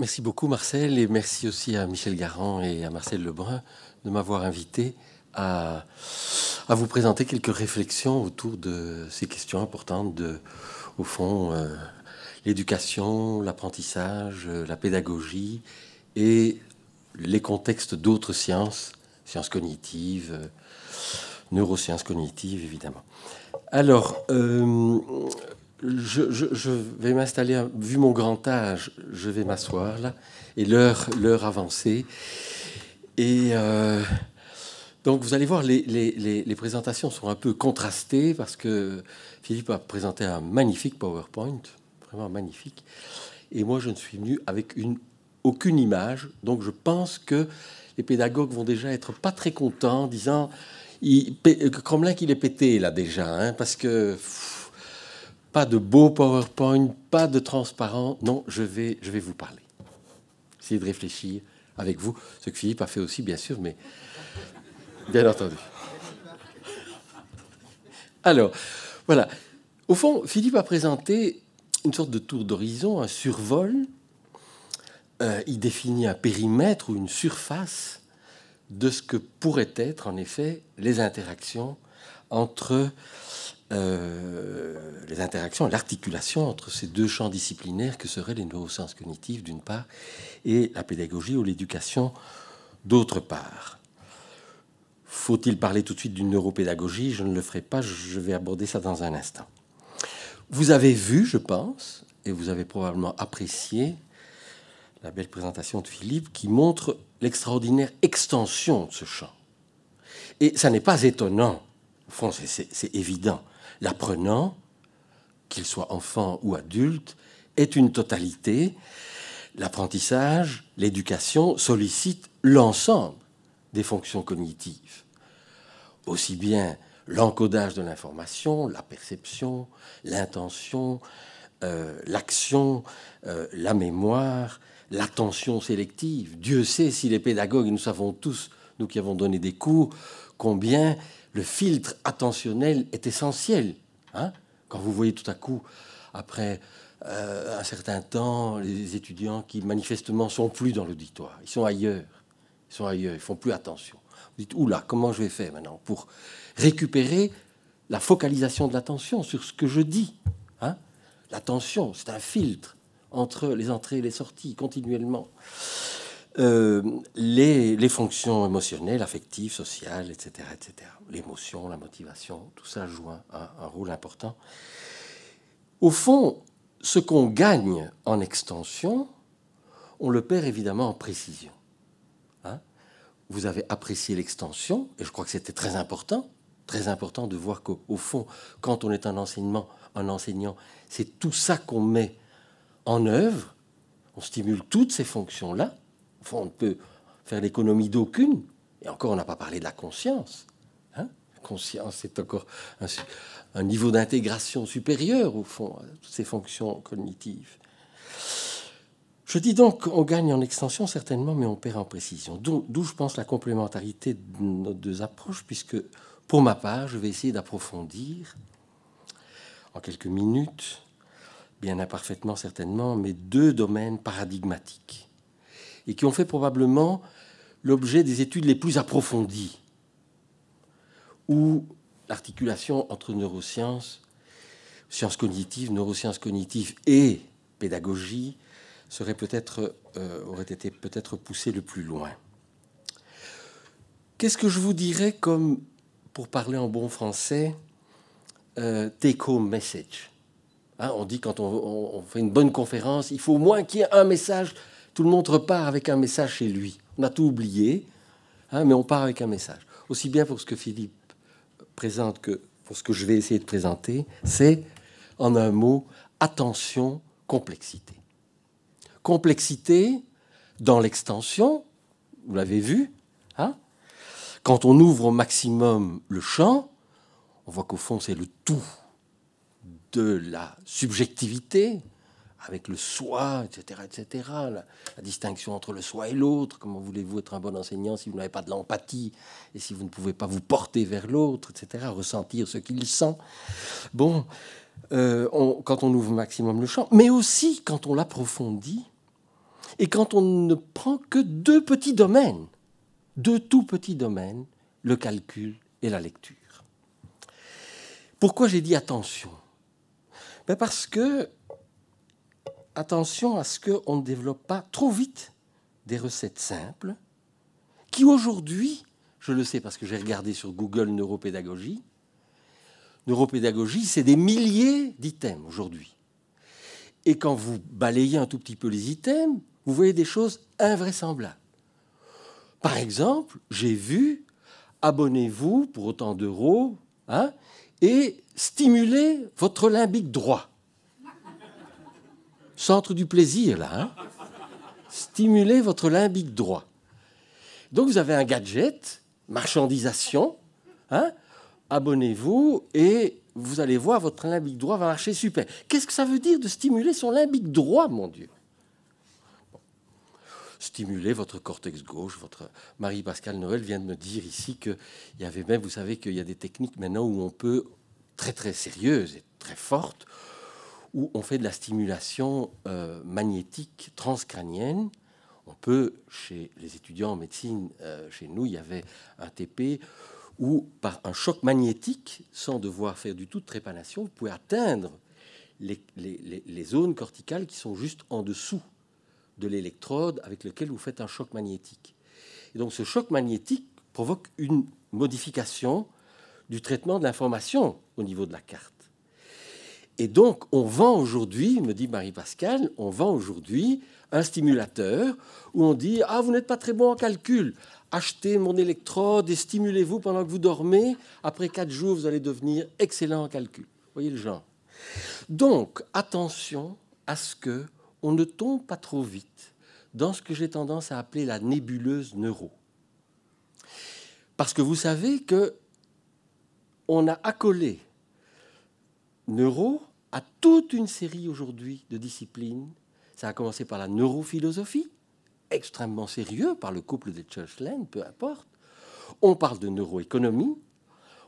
Merci beaucoup Marcel et merci aussi à Michel Garand et à Marcel Lebrun de m'avoir invité à, vous présenter quelques réflexions autour de ces questions importantes de, au fond, euh, l'éducation, l'apprentissage, euh, la pédagogie et les contextes d'autres sciences, sciences cognitives, euh, neurosciences cognitives évidemment. Alors, je, vais m'installer, vu mon grand âge, je vais m'asseoir là, et l'heure, avancée. Et euh, donc vous allez voir, les, présentations sont un peu contrastées parce que Philippe a présenté un magnifique PowerPoint, vraiment magnifique. Et moi, je ne suis venu avec aucune image. Donc je pense que les pédagogues vont déjà être pas très contents, en disant, il, Cromelin qu'il est pété là déjà, hein, parce que pas de beau PowerPoint, pas de transparent. Non, je vais, je vais vous parler. Essayez de réfléchir avec vous, ce que Philippe a fait aussi, bien sûr, mais bien entendu. Alors, voilà. Au fond, Philippe a présenté une sorte de tour d'horizon, un survol. Euh, il définit un périmètre ou une surface de ce que pourraient être, en effet, les interactions entre euh, les interactions, l'articulation entre ces deux champs disciplinaires que seraient les neurosciences cognitives d'une part et la pédagogie ou l'éducation d'autre part. Faut-il parler tout de suite d'une neuropédagogie Je ne le ferai pas, je vais aborder ça dans un instant. Vous avez vu, je pense, et vous avez probablement apprécié la belle présentation de Philippe qui montre l'extraordinaire extension de ce champ. Et ça n'est pas étonnant, au fond, c'est évident. L'apprenant, qu'il soit enfant ou adulte, est une totalité. L'apprentissage, l'éducation sollicite l'ensemble des fonctions cognitives, aussi bien l'encodage de l'information, la perception, l'intention, euh, l'action, euh, la mémoire, l'attention sélective. Dieu sait si les pédagogues, nous savons tous, nous qui avons donné des cours, combien le filtre attentionnel est essentiel. Hein. Quand vous voyez tout à coup, après euh, un certain temps, les étudiants qui manifestement sont plus dans l'auditoire, ils sont ailleurs, ils sont ailleurs, ils font plus attention. Vous dites, oula, comment je vais faire maintenant pour récupérer la focalisation de l'attention sur ce que je dis hein. L'attention, c'est un filtre entre les entrées et les sorties, continuellement. Euh, les, fonctions émotionnelles, affectives, sociales, etc., etc. L'émotion, la motivation, tout ça joue un, rôle important. Au fond, ce qu'on gagne en extension, on le perd évidemment en précision. Hein. Vous avez apprécié l'extension, et je crois que c'était très important, très important de voir qu'au fond, quand on est un enseignement, un enseignant, c'est tout ça qu'on met en œuvre, on stimule toutes ces fonctions-là, on ne peut faire l'économie d'aucune. Et encore, on n'a pas parlé de la conscience. Hein. La conscience, c'est encore un, niveau d'intégration supérieur, au fond, à toutes ces fonctions cognitives. Je dis donc on gagne en extension, certainement, mais on perd en précision. D'où je pense la complémentarité de nos deux approches, puisque pour ma part, je vais essayer d'approfondir en quelques minutes, bien imparfaitement certainement, mais deux domaines paradigmatiques et qui ont fait probablement l'objet des études les plus approfondies, où l'articulation entre neurosciences, sciences cognitives, neurosciences cognitives et pédagogie serait peut-être, euh, aurait été peut-être poussée le plus loin. Qu'est-ce que je vous dirais comme, pour parler en bon français, euh, take-home message hein, On dit quand on, on, fait une bonne conférence, il faut au moins qu'il y ait un message tout le monde repart avec un message chez lui. On a tout oublié, hein, mais on part avec un message. Aussi bien pour ce que Philippe présente que pour ce que je vais essayer de présenter, c'est en un mot attention, complexité. Complexité dans l'extension, vous l'avez vu, hein. quand on ouvre au maximum le champ, on voit qu'au fond c'est le tout de la subjectivité, avec le soi, etc., etc. La, distinction entre le soi et l'autre. Comment voulez-vous être un bon enseignant si vous n'avez pas de l'empathie et si vous ne pouvez pas vous porter vers l'autre, etc. Ressentir ce qu'il sent. Bon, euh, quand on ouvre maximum le champ, mais aussi quand on l'approfondit et quand on ne prend que deux petits domaines, deux tout petits domaines, le calcul et la lecture. Pourquoi j'ai dit attention ben Parce que attention à ce qu'on ne développe pas trop vite des recettes simples qui aujourd'hui, je le sais parce que j'ai regardé sur Google neuropédagogie, neuropédagogie, c'est des milliers d'items aujourd'hui. Et quand vous balayez un tout petit peu les items, vous voyez des choses invraisemblables. Par exemple, j'ai vu abonnez-vous pour autant d'euros hein, et stimulez votre limbique droit centre du plaisir, là. Hein Stimulez votre limbique droit. Donc vous avez un gadget, marchandisation. Hein Abonnez-vous et vous allez voir, votre limbique droit va marcher super. Qu'est-ce que ça veut dire de stimuler son limbique droit, mon Dieu Stimuler votre cortex gauche. Votre Marie-Pascale Noël vient de me dire ici qu'il y avait même, vous savez qu'il y a des techniques maintenant où on peut, très très sérieuses et très fortes, où on fait de la stimulation euh, magnétique transcrânienne. On peut, chez les étudiants en médecine, euh, chez nous, il y avait un TP où, par un choc magnétique, sans devoir faire du tout de trépanation, vous pouvez atteindre les, les zones corticales qui sont juste en dessous de l'électrode avec lequel vous faites un choc magnétique. Et donc ce choc magnétique provoque une modification du traitement de l'information au niveau de la carte. Et donc, on vend aujourd'hui, me dit marie Pascal, on vend aujourd'hui un stimulateur où on dit Ah, vous n'êtes pas très bon en calcul. Achetez mon électrode et stimulez-vous pendant que vous dormez. Après quatre jours, vous allez devenir excellent en calcul. Voyez le genre. Donc, attention à ce que on ne tombe pas trop vite dans ce que j'ai tendance à appeler la nébuleuse neuro. Parce que vous savez que on a accolé neuro a toute une série aujourd'hui de disciplines. Ça a commencé par la neurophilosophie, extrêmement sérieux par le couple de Churchland, peu importe. On parle de neuroéconomie,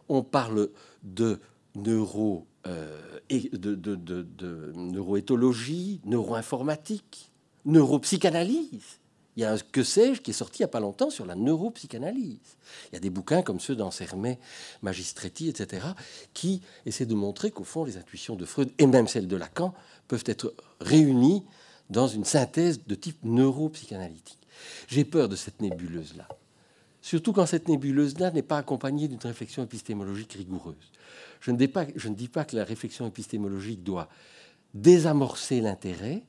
on parle de neuro et euh, de, de neuroéthologie, neuroinformatique, neuropsychanalyse. Il y a un que sais-je qui est sorti il n'y a pas longtemps sur la neuropsychanalyse. Il y a des bouquins comme ceux d'Ancermet, Magistretti, etc., qui essaient de montrer qu'au fond, les intuitions de Freud et même celles de Lacan peuvent être réunies dans une synthèse de type neuropsychanalytique. J'ai peur de cette nébuleuse-là. Surtout quand cette nébuleuse-là n'est pas accompagnée d'une réflexion épistémologique rigoureuse. Je je ne dis pas que la réflexion épistémologique doit désamorcer l'intérêt,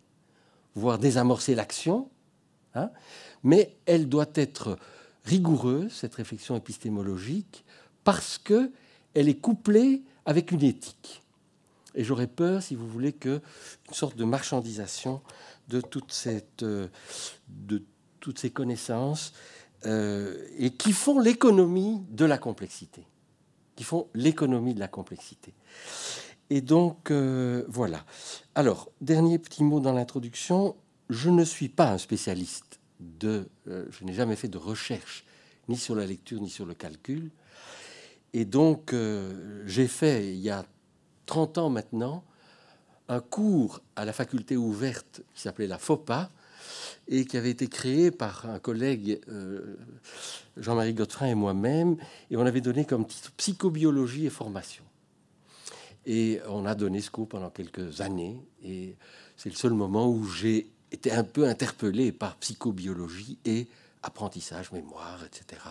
voire désamorcer l'action, Hein. Mais elle doit être rigoureuse, cette réflexion épistémologique, parce qu'elle est couplée avec une éthique. Et j'aurais peur, si vous voulez, qu'une sorte de marchandisation de, cette, euh, de toutes ces connaissances euh, et qui font l'économie de la complexité. Qui font l'économie de la complexité. Et donc, euh, voilà. Alors, dernier petit mot dans l'introduction je ne suis pas un spécialiste de... Euh, je n'ai jamais fait de recherche, ni sur la lecture, ni sur le calcul. Et donc, euh, j'ai fait, il y a 30 ans maintenant, un cours à la faculté ouverte qui s'appelait la FOPA et qui avait été créé par un collègue, euh, Jean-Marie Godfrin et moi-même, et on avait donné comme titre Psychobiologie et formation. Et on a donné ce cours pendant quelques années, et c'est le seul moment où j'ai était un peu interpellé par psychobiologie et apprentissage, mémoire, etc.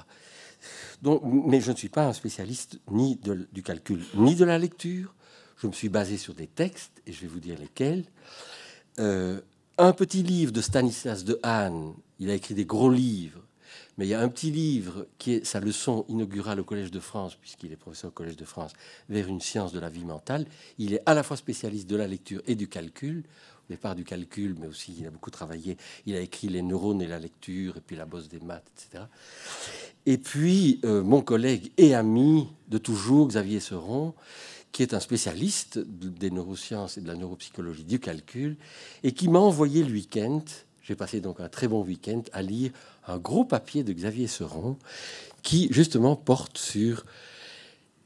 Donc, mais je ne suis pas un spécialiste ni du calcul, ni de la lecture. Je me suis basé sur des textes, et je vais vous dire lesquels. Euh, un petit livre de Stanislas de Hahn, il a écrit des gros livres, mais il y a un petit livre qui est sa leçon inaugurale au Collège de France, puisqu'il est professeur au Collège de France, vers une science de la vie mentale. Il est à la fois spécialiste de la lecture et du calcul départ du calcul, mais aussi il a beaucoup travaillé. Il a écrit Les neurones et la lecture, et puis la bosse des maths, etc. Et puis euh, mon collègue et ami de toujours, Xavier Seron, qui est un spécialiste des neurosciences et de la neuropsychologie du calcul, et qui m'a envoyé le week-end, j'ai passé donc un très bon week-end, à lire un gros papier de Xavier Seron, qui justement porte sur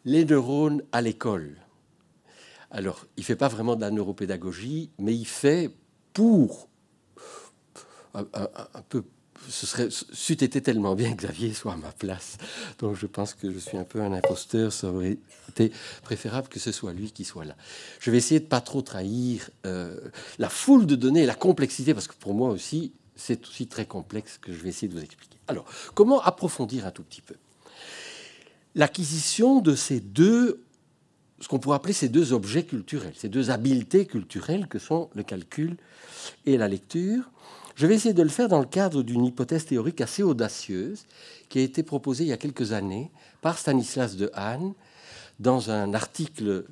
les neurones à l'école. Alors, il ne fait pas vraiment de la neuropédagogie, mais il fait pour un, peu. Ce serait, c'eût été tellement bien que Xavier soit à ma place. Donc je pense que je suis un peu un imposteur. Ça aurait été préférable que ce soit lui qui soit là. Je vais essayer de ne pas trop trahir euh, la foule de données la complexité, parce que pour moi aussi, c'est aussi très complexe que je vais essayer de vous expliquer. Alors, comment approfondir un tout petit peu L'acquisition de ces deux ce qu'on pourrait appeler ces deux objets culturels, ces deux habiletés culturelles que sont le calcul et la lecture. Je vais essayer de le faire dans le cadre d'une hypothèse théorique assez audacieuse qui a été proposée il y a quelques années par Stanislas de dans un article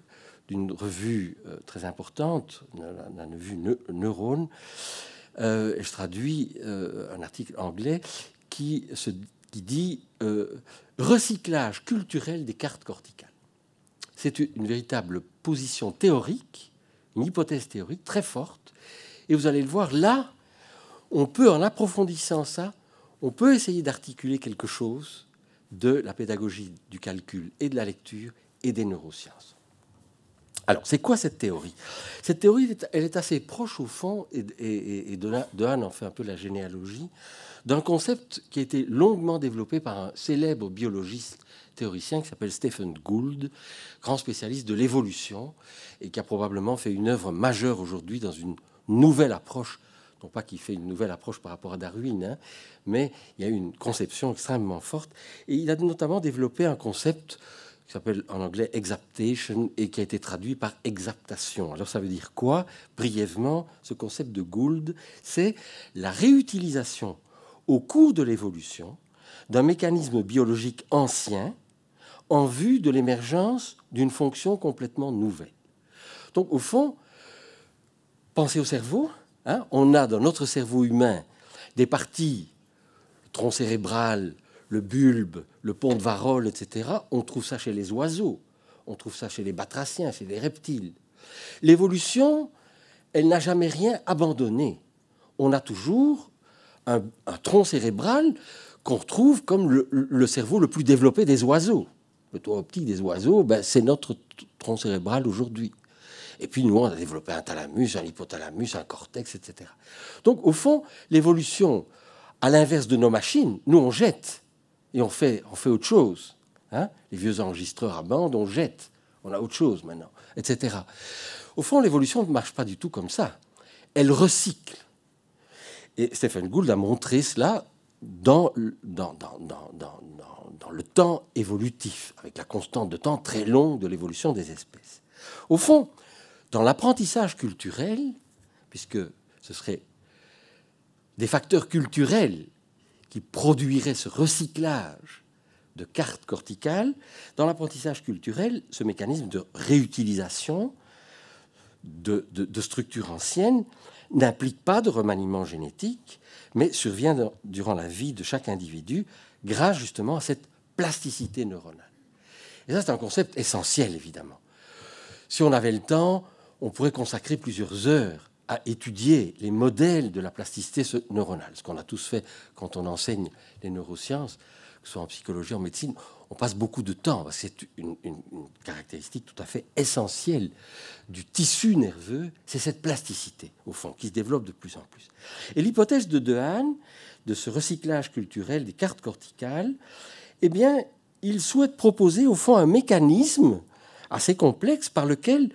d'une revue euh, très importante, la revue Neurone. Euh, je traduis euh, un article anglais qui, se, dit euh, Recyclage culturel des cartes corticales. C'est une véritable position théorique, une hypothèse théorique très forte. Et vous allez le voir, là, on peut, en approfondissant ça, on peut essayer d'articuler quelque chose de la pédagogie du calcul et de la lecture et des neurosciences. Alors, c'est quoi cette théorie Cette théorie, elle est assez proche au fond, et, de, en fait un peu la généalogie, d'un concept qui a été longuement développé par un célèbre biologiste théoricien qui s'appelle Stephen Gould, grand spécialiste de l'évolution, et qui a probablement fait une œuvre majeure aujourd'hui dans une nouvelle approche, non pas qu'il fait une nouvelle approche par rapport à Darwin, hein, mais il y a une conception extrêmement forte. Et il a notamment développé un concept qui s'appelle en anglais exaptation et qui a été traduit par exaptation. Alors ça veut dire quoi Brièvement, ce concept de Gould, c'est la réutilisation au cours de l'évolution d'un mécanisme biologique ancien en vue de l'émergence d'une fonction complètement nouvelle. Donc au fond, pensez au cerveau. Hein. on a dans notre cerveau humain des parties, le tronc cérébral, le bulbe, le pont de Varole, etc. On trouve ça chez les oiseaux, on trouve ça chez les batraciens, chez les reptiles. L'évolution, elle n'a jamais rien abandonné. On a toujours un, tronc cérébral qu'on retrouve comme le cerveau le plus développé des oiseaux le toit optique des oiseaux, ben, c'est notre tronc cérébral aujourd'hui. Et puis nous, on a développé un thalamus, un hypothalamus, un cortex, etc. Donc au fond, l'évolution, à l'inverse de nos machines, nous on jette et on fait, on fait autre chose. Hein. Les vieux enregistreurs à bande, on jette, on a autre chose maintenant, etc. Au fond, l'évolution ne marche pas du tout comme ça. Elle recycle. Et Stephen Gould a montré cela dans, dans, dans, dans, le temps évolutif, avec la constante de temps très longue de l'évolution des espèces. Au fond, dans l'apprentissage culturel, puisque ce serait des facteurs culturels qui produiraient ce recyclage de cartes corticales, dans l'apprentissage culturel, ce mécanisme de réutilisation de, de, de structures anciennes n'implique pas de remaniement génétique, mais survient durant la vie de chaque individu grâce justement à cette plasticité neuronale. Et ça, c'est un concept essentiel, évidemment. Si on avait le temps, on pourrait consacrer plusieurs heures à étudier les modèles de la plasticité neuronale, ce qu'on a tous fait quand on enseigne les neurosciences, que ce soit en psychologie, en médecine, on passe beaucoup de temps. C'est une, caractéristique tout à fait essentielle du tissu nerveux, c'est cette plasticité, au fond, qui se développe de plus en plus. Et l'hypothèse de Dehaene, de ce recyclage culturel des cartes corticales, eh bien, il souhaite proposer, au fond, un mécanisme assez complexe par lequel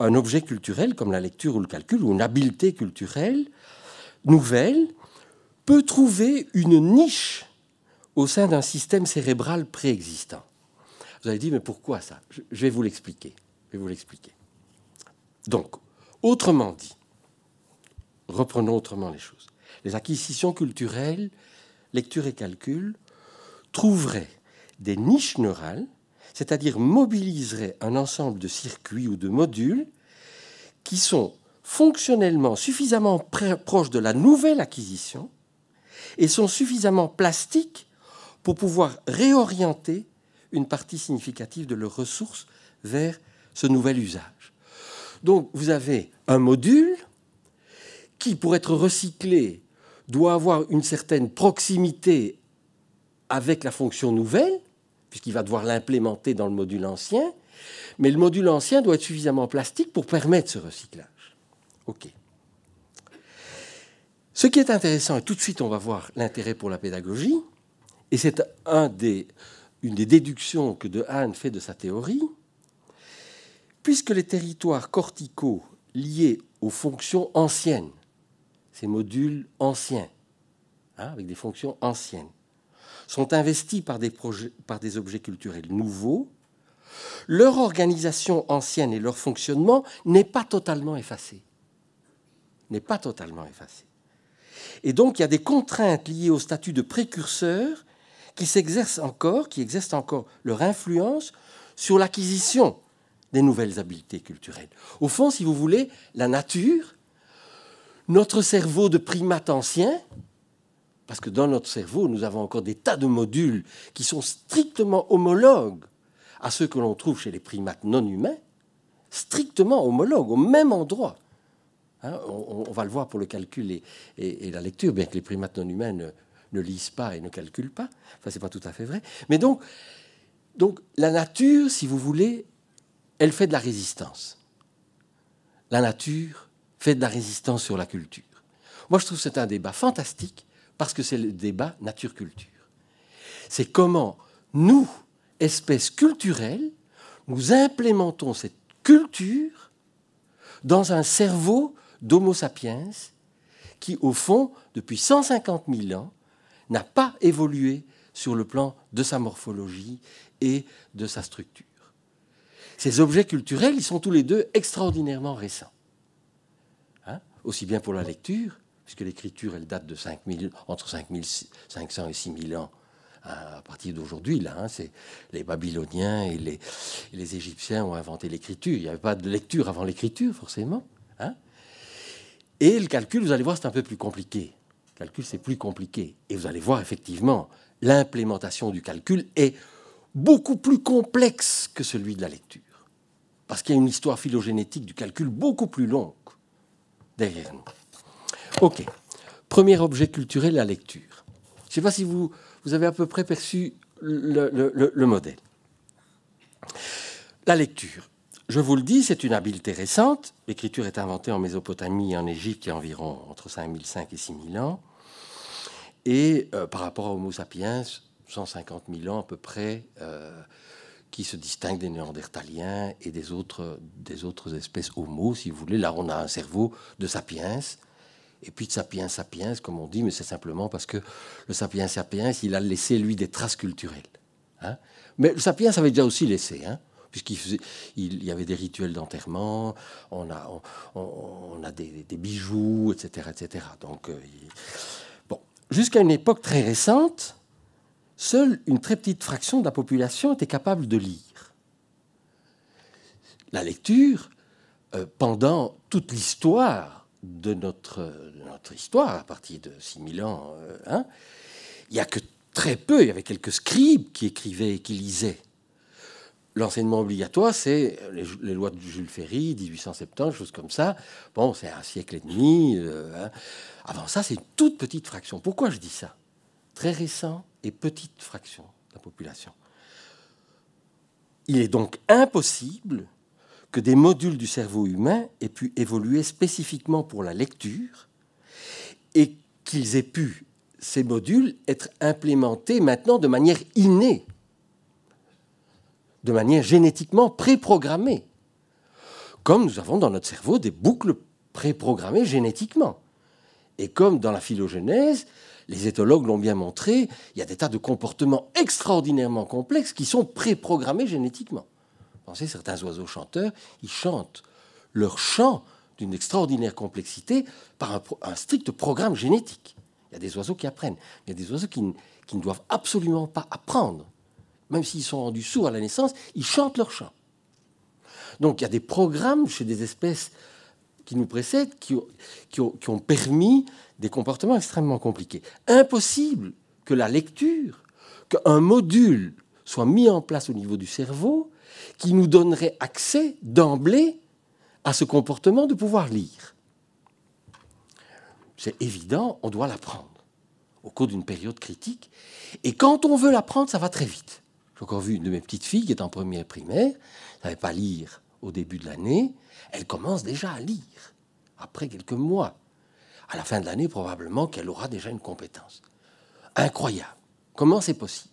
un objet culturel, comme la lecture ou le calcul, ou une habileté culturelle nouvelle, peut trouver une niche au sein d'un système cérébral préexistant. Vous avez dit, mais pourquoi ça Je vais vous l'expliquer. Je vais vous l'expliquer. Donc, autrement dit, reprenons autrement les choses. Les acquisitions culturelles, lecture et calcul, trouveraient des niches neurales, c'est-à-dire mobiliseraient un ensemble de circuits ou de modules qui sont fonctionnellement suffisamment proches de la nouvelle acquisition et sont suffisamment plastiques pour pouvoir réorienter une partie significative de leurs ressources vers ce nouvel usage. Donc vous avez un module qui, pour être recyclé, doit avoir une certaine proximité avec la fonction nouvelle, puisqu'il va devoir l'implémenter dans le module ancien, mais le module ancien doit être suffisamment plastique pour permettre ce recyclage. OK. Ce qui est intéressant, et tout de suite on va voir l'intérêt pour la pédagogie, et c'est une des déductions que De Hahn fait de sa théorie. Puisque les territoires corticaux liés aux fonctions anciennes, ces modules anciens, hein, avec des fonctions anciennes, sont investis par des, par des objets culturels nouveaux, leur organisation ancienne et leur fonctionnement n'est pas totalement effacé. N'est pas totalement effacé. Et donc, il y a des contraintes liées au statut de précurseur qui s'exercent encore, qui exercent encore leur influence sur l'acquisition des nouvelles habiletés culturelles. Au fond, si vous voulez, la nature, notre cerveau de primate ancien, parce que dans notre cerveau, nous avons encore des tas de modules qui sont strictement homologues à ceux que l'on trouve chez les primates non humains, strictement homologues, au même endroit. Hein, on, va le voir pour le calcul et, la lecture, bien que les primates non humains ne lisent pas et ne calculent pas. Enfin, c'est pas tout à fait vrai. Mais donc, donc, la nature, si vous voulez, elle fait de la résistance. La nature fait de la résistance sur la culture. Moi, je trouve que c'est un débat fantastique parce que c'est le débat nature-culture. C'est comment nous, espèces culturelles, nous implémentons cette culture dans un cerveau d'Homo sapiens qui, au fond, depuis 150 000 ans, n'a pas évolué sur le plan de sa morphologie et de sa structure. Ces objets culturels, ils sont tous les deux extraordinairement récents. Hein Aussi bien pour la lecture, puisque l'écriture, elle date de 5000, entre 5500 et 6000 ans hein, à partir d'aujourd'hui. Là, hein, c'est les Babyloniens et les, les Égyptiens ont inventé l'écriture. Il n'y avait pas de lecture avant l'écriture, forcément. et le calcul, vous allez voir, c'est un peu plus compliqué calcul, c'est plus compliqué. Et vous allez voir, effectivement, l'implémentation du calcul est beaucoup plus complexe que celui de la lecture. Parce qu'il y a une histoire phylogénétique du calcul beaucoup plus longue derrière nous. OK. Premier objet culturel, la lecture. Je ne sais pas si vous, avez à peu près perçu le, modèle. La lecture. Je vous le dis, c'est une habileté récente. L'écriture est inventée en Mésopotamie et en Égypte il y a environ entre 5005 et 6000 ans et euh, par rapport à Homo sapiens, 150 000 ans à peu près, euh, qui se distingue des néandertaliens et des autres, des autres espèces Homo, si vous voulez. Là, on a un cerveau de sapiens, et puis de sapiens sapiens, comme on dit, mais c'est simplement parce que le sapiens sapiens, il a laissé, lui, des traces culturelles. Hein. mais le sapiens avait déjà aussi laissé, hein, puisqu'il il, y avait des rituels d'enterrement, on a, on, a des, bijoux, etc. etc. Donc, euh, jusqu'à une époque très récente, seule une très petite fraction de la population était capable de lire. La lecture, euh, pendant toute l'histoire de notre, notre, histoire, à partir de 6000 ans, euh, hein, il y n'y a que très peu, il y avait quelques scribes qui écrivaient et qui lisaient l'enseignement obligatoire, c'est les, lois de Jules Ferry, 1870, choses comme ça. Bon, c'est un siècle et demi. Euh, hein. Avant ça, c'est une toute petite fraction. Pourquoi je dis ça Très récent et petite fraction de la population. Il est donc impossible que des modules du cerveau humain aient pu évoluer spécifiquement pour la lecture et qu'ils aient pu, ces modules, être implémentés maintenant de manière innée de manière génétiquement préprogrammée, comme nous avons dans notre cerveau des boucles préprogrammées génétiquement. Et comme dans la phylogénèse, les éthologues l'ont bien montré, il y a des tas de comportements extraordinairement complexes qui sont préprogrammés génétiquement. Pensez, certains oiseaux chanteurs, ils chantent leur chant d'une extraordinaire complexité par un, strict programme génétique. Il y a des oiseaux qui apprennent, il y a des oiseaux qui ne doivent absolument pas apprendre même s'ils sont rendus sourds à la naissance, ils chantent leur chant. Donc il y a des programmes chez des espèces qui nous précèdent qui, ont permis des comportements extrêmement compliqués. Impossible que la lecture, qu'un module soit mis en place au niveau du cerveau qui nous donnerait accès d'emblée à ce comportement de pouvoir lire. C'est évident, on doit l'apprendre au cours d'une période critique. Et quand on veut l'apprendre, ça va très vite. J'ai encore vu une de mes petites filles qui est en première primaire, elle savait pas lire au début de l'année, elle commence déjà à lire, après quelques mois. À la fin de l'année, probablement qu'elle aura déjà une compétence. Incroyable. Comment c'est possible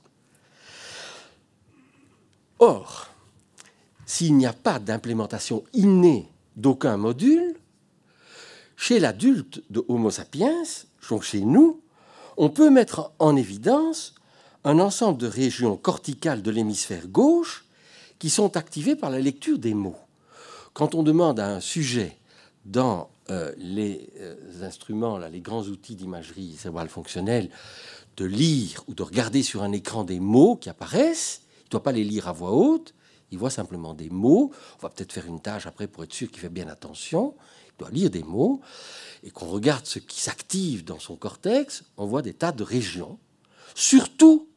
Or, s'il n'y a pas d'implémentation innée d'aucun module, chez l'adulte de Homo sapiens, donc chez nous, on peut mettre en évidence un ensemble de régions corticales de l'hémisphère gauche qui sont activées par la lecture des mots. Quand on demande à un sujet dans euh, les euh, instruments, là, les grands outils d'imagerie cérébrale fonctionnelle, de lire ou de regarder sur un écran des mots qui apparaissent, il ne doit pas les lire à voix haute, il voit simplement des mots. On va peut-être faire une tâche après pour être sûr qu'il fait bien attention. Il doit lire des mots et qu'on regarde ce qui s'active dans son cortex, on voit des tas de régions, surtout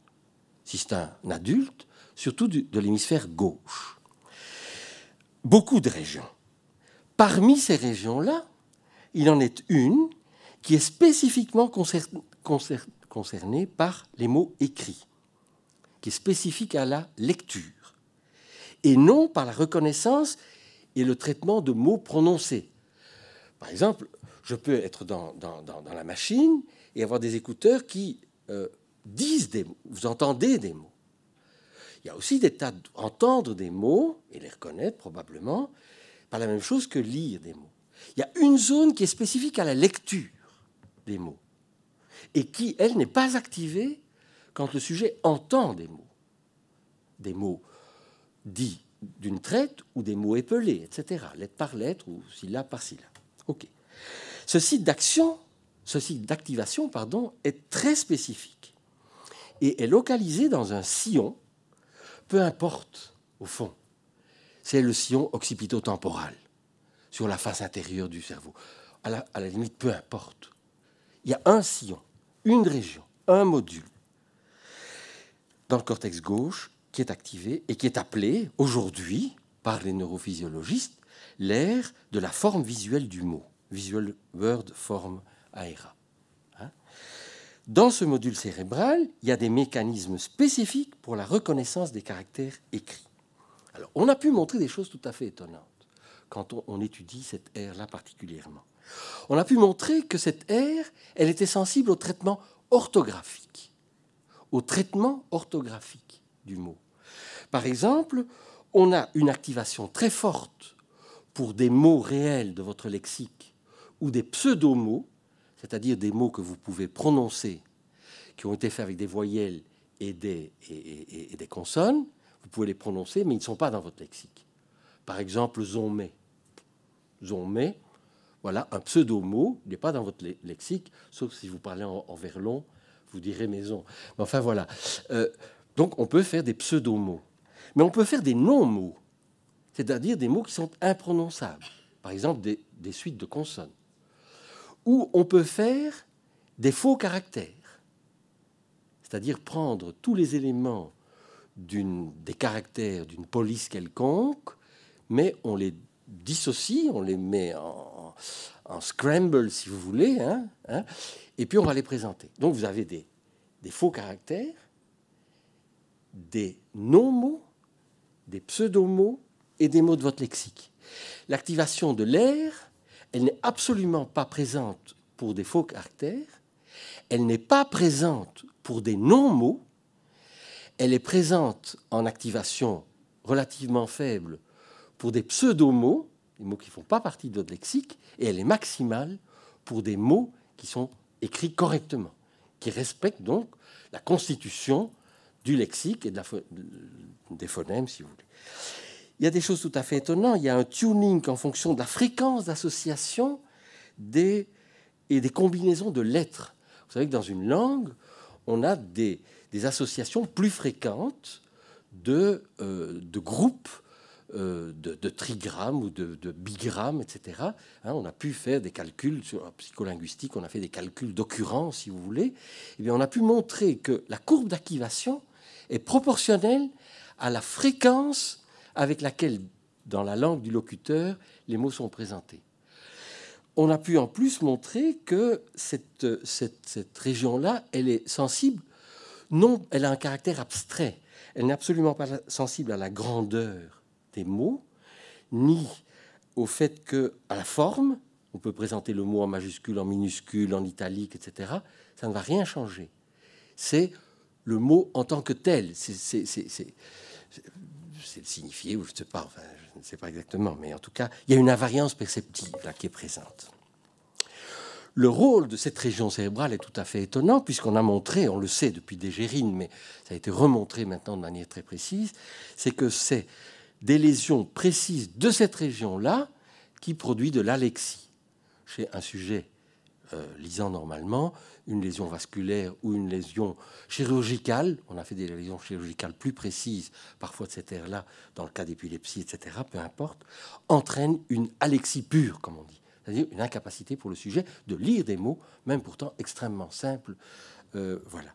si c'est un adulte, surtout de l'hémisphère gauche. Beaucoup de régions. Parmi ces régions-là, il en est une qui est spécifiquement concernée par les mots écrits, qui est spécifique à la lecture, et non par la reconnaissance et le traitement de mots prononcés. Par exemple, je peux être dans, la machine et avoir des écouteurs qui euh, disent des mots, vous entendez des mots. Il y a aussi des tas d'entendre des mots et les reconnaître probablement, pas la même chose que lire des mots. Il y a une zone qui est spécifique à la lecture des mots et qui, elle, n'est pas activée quand le sujet entend des mots, des mots dits d'une traite ou des mots épelés, etc., lettre par lettre ou syllabe par syllabe. Ok. Ce site d'action, ce site d'activation, pardon, est très spécifique et est localisé dans un sillon, peu importe, au fond. C'est le sillon occipitotemporal, sur la face intérieure du cerveau. À la, à la limite, peu importe. Il y a un sillon, une région, un module dans le cortex gauche qui est activé et qui est appelé aujourd'hui par les neurophysiologistes l'ère de la forme visuelle du mot, visual word form aéra. Dans ce module cérébral, il y a des mécanismes spécifiques pour la reconnaissance des caractères écrits. Alors, on a pu montrer des choses tout à fait étonnantes quand on, étudie cette aire-là particulièrement. On a pu montrer que cette aire, elle était sensible au traitement orthographique, au traitement orthographique du mot. Par exemple, on a une activation très forte pour des mots réels de votre lexique ou des pseudo-mots c'est-à-dire des mots que vous pouvez prononcer, qui ont été faits avec des voyelles et des, des consonnes, vous pouvez les prononcer, mais ils ne sont pas dans votre lexique. Par exemple, zomé. Zomé, voilà un pseudo-mot, il n'est pas dans votre lexique, sauf si vous parlez en, verlon, vous direz maison. Mais enfin voilà. Euh, donc on peut faire des pseudo-mots. Mais on peut faire des non-mots, c'est-à-dire des mots qui sont imprononçables. Par exemple, des suites de consonnes où on peut faire des faux caractères, c'est-à-dire prendre tous les éléments des caractères d'une police quelconque, mais on les dissocie, on les met en, scramble, si vous voulez, hein, hein, et puis on va les présenter. Donc vous avez des, des faux caractères, des non-mots, des pseudo-mots et des mots de votre lexique. L'activation de l'air elle n'est absolument pas présente pour des faux caractères. Elle n'est pas présente pour des non-mots. Elle est présente en activation relativement faible pour des pseudo-mots, des mots qui ne font pas partie de notre lexique, et elle est maximale pour des mots qui sont écrits correctement, qui respectent donc la constitution du lexique et de la, des phonèmes, si vous voulez il y a des choses tout à fait étonnantes. Il y a un tuning en fonction de la fréquence d'association des, et des combinaisons de lettres. Vous savez que dans une langue, on a des, des associations plus fréquentes de, euh, de groupes euh, de, de, trigrammes ou de, de bigrammes, etc. Hein, on a pu faire des calculs sur la psycholinguistique, on a fait des calculs d'occurrence, si vous voulez. Et eh bien, on a pu montrer que la courbe d'activation est proportionnelle à la fréquence avec laquelle, dans la langue du locuteur, les mots sont présentés. On a pu en plus montrer que cette, cette, région-là, elle est sensible, non, elle a un caractère abstrait. Elle n'est absolument pas sensible à la grandeur des mots, ni au fait que, à la forme, on peut présenter le mot en majuscule, en minuscule, en italique, etc. Ça ne va rien changer. C'est le mot en tant que tel. C'est c'est le ou je ne sais pas, je ne sais pas exactement, mais en tout cas, il y a une invariance perceptive qui est présente. Le rôle de cette région cérébrale est tout à fait étonnant, puisqu'on a montré, on le sait depuis gérines, mais ça a été remontré maintenant de manière très précise, c'est que c'est des lésions précises de cette région-là qui produit de l'alexie. Chez un sujet euh, lisant normalement, une lésion vasculaire ou une lésion chirurgicale. On a fait des lésions chirurgicales plus précises, parfois de cette ère-là, dans le cas d'épilepsie, etc., peu importe, entraîne une alexie pure, comme on dit. C'est-à-dire une incapacité pour le sujet de lire des mots, même pourtant extrêmement simples. Euh, voilà.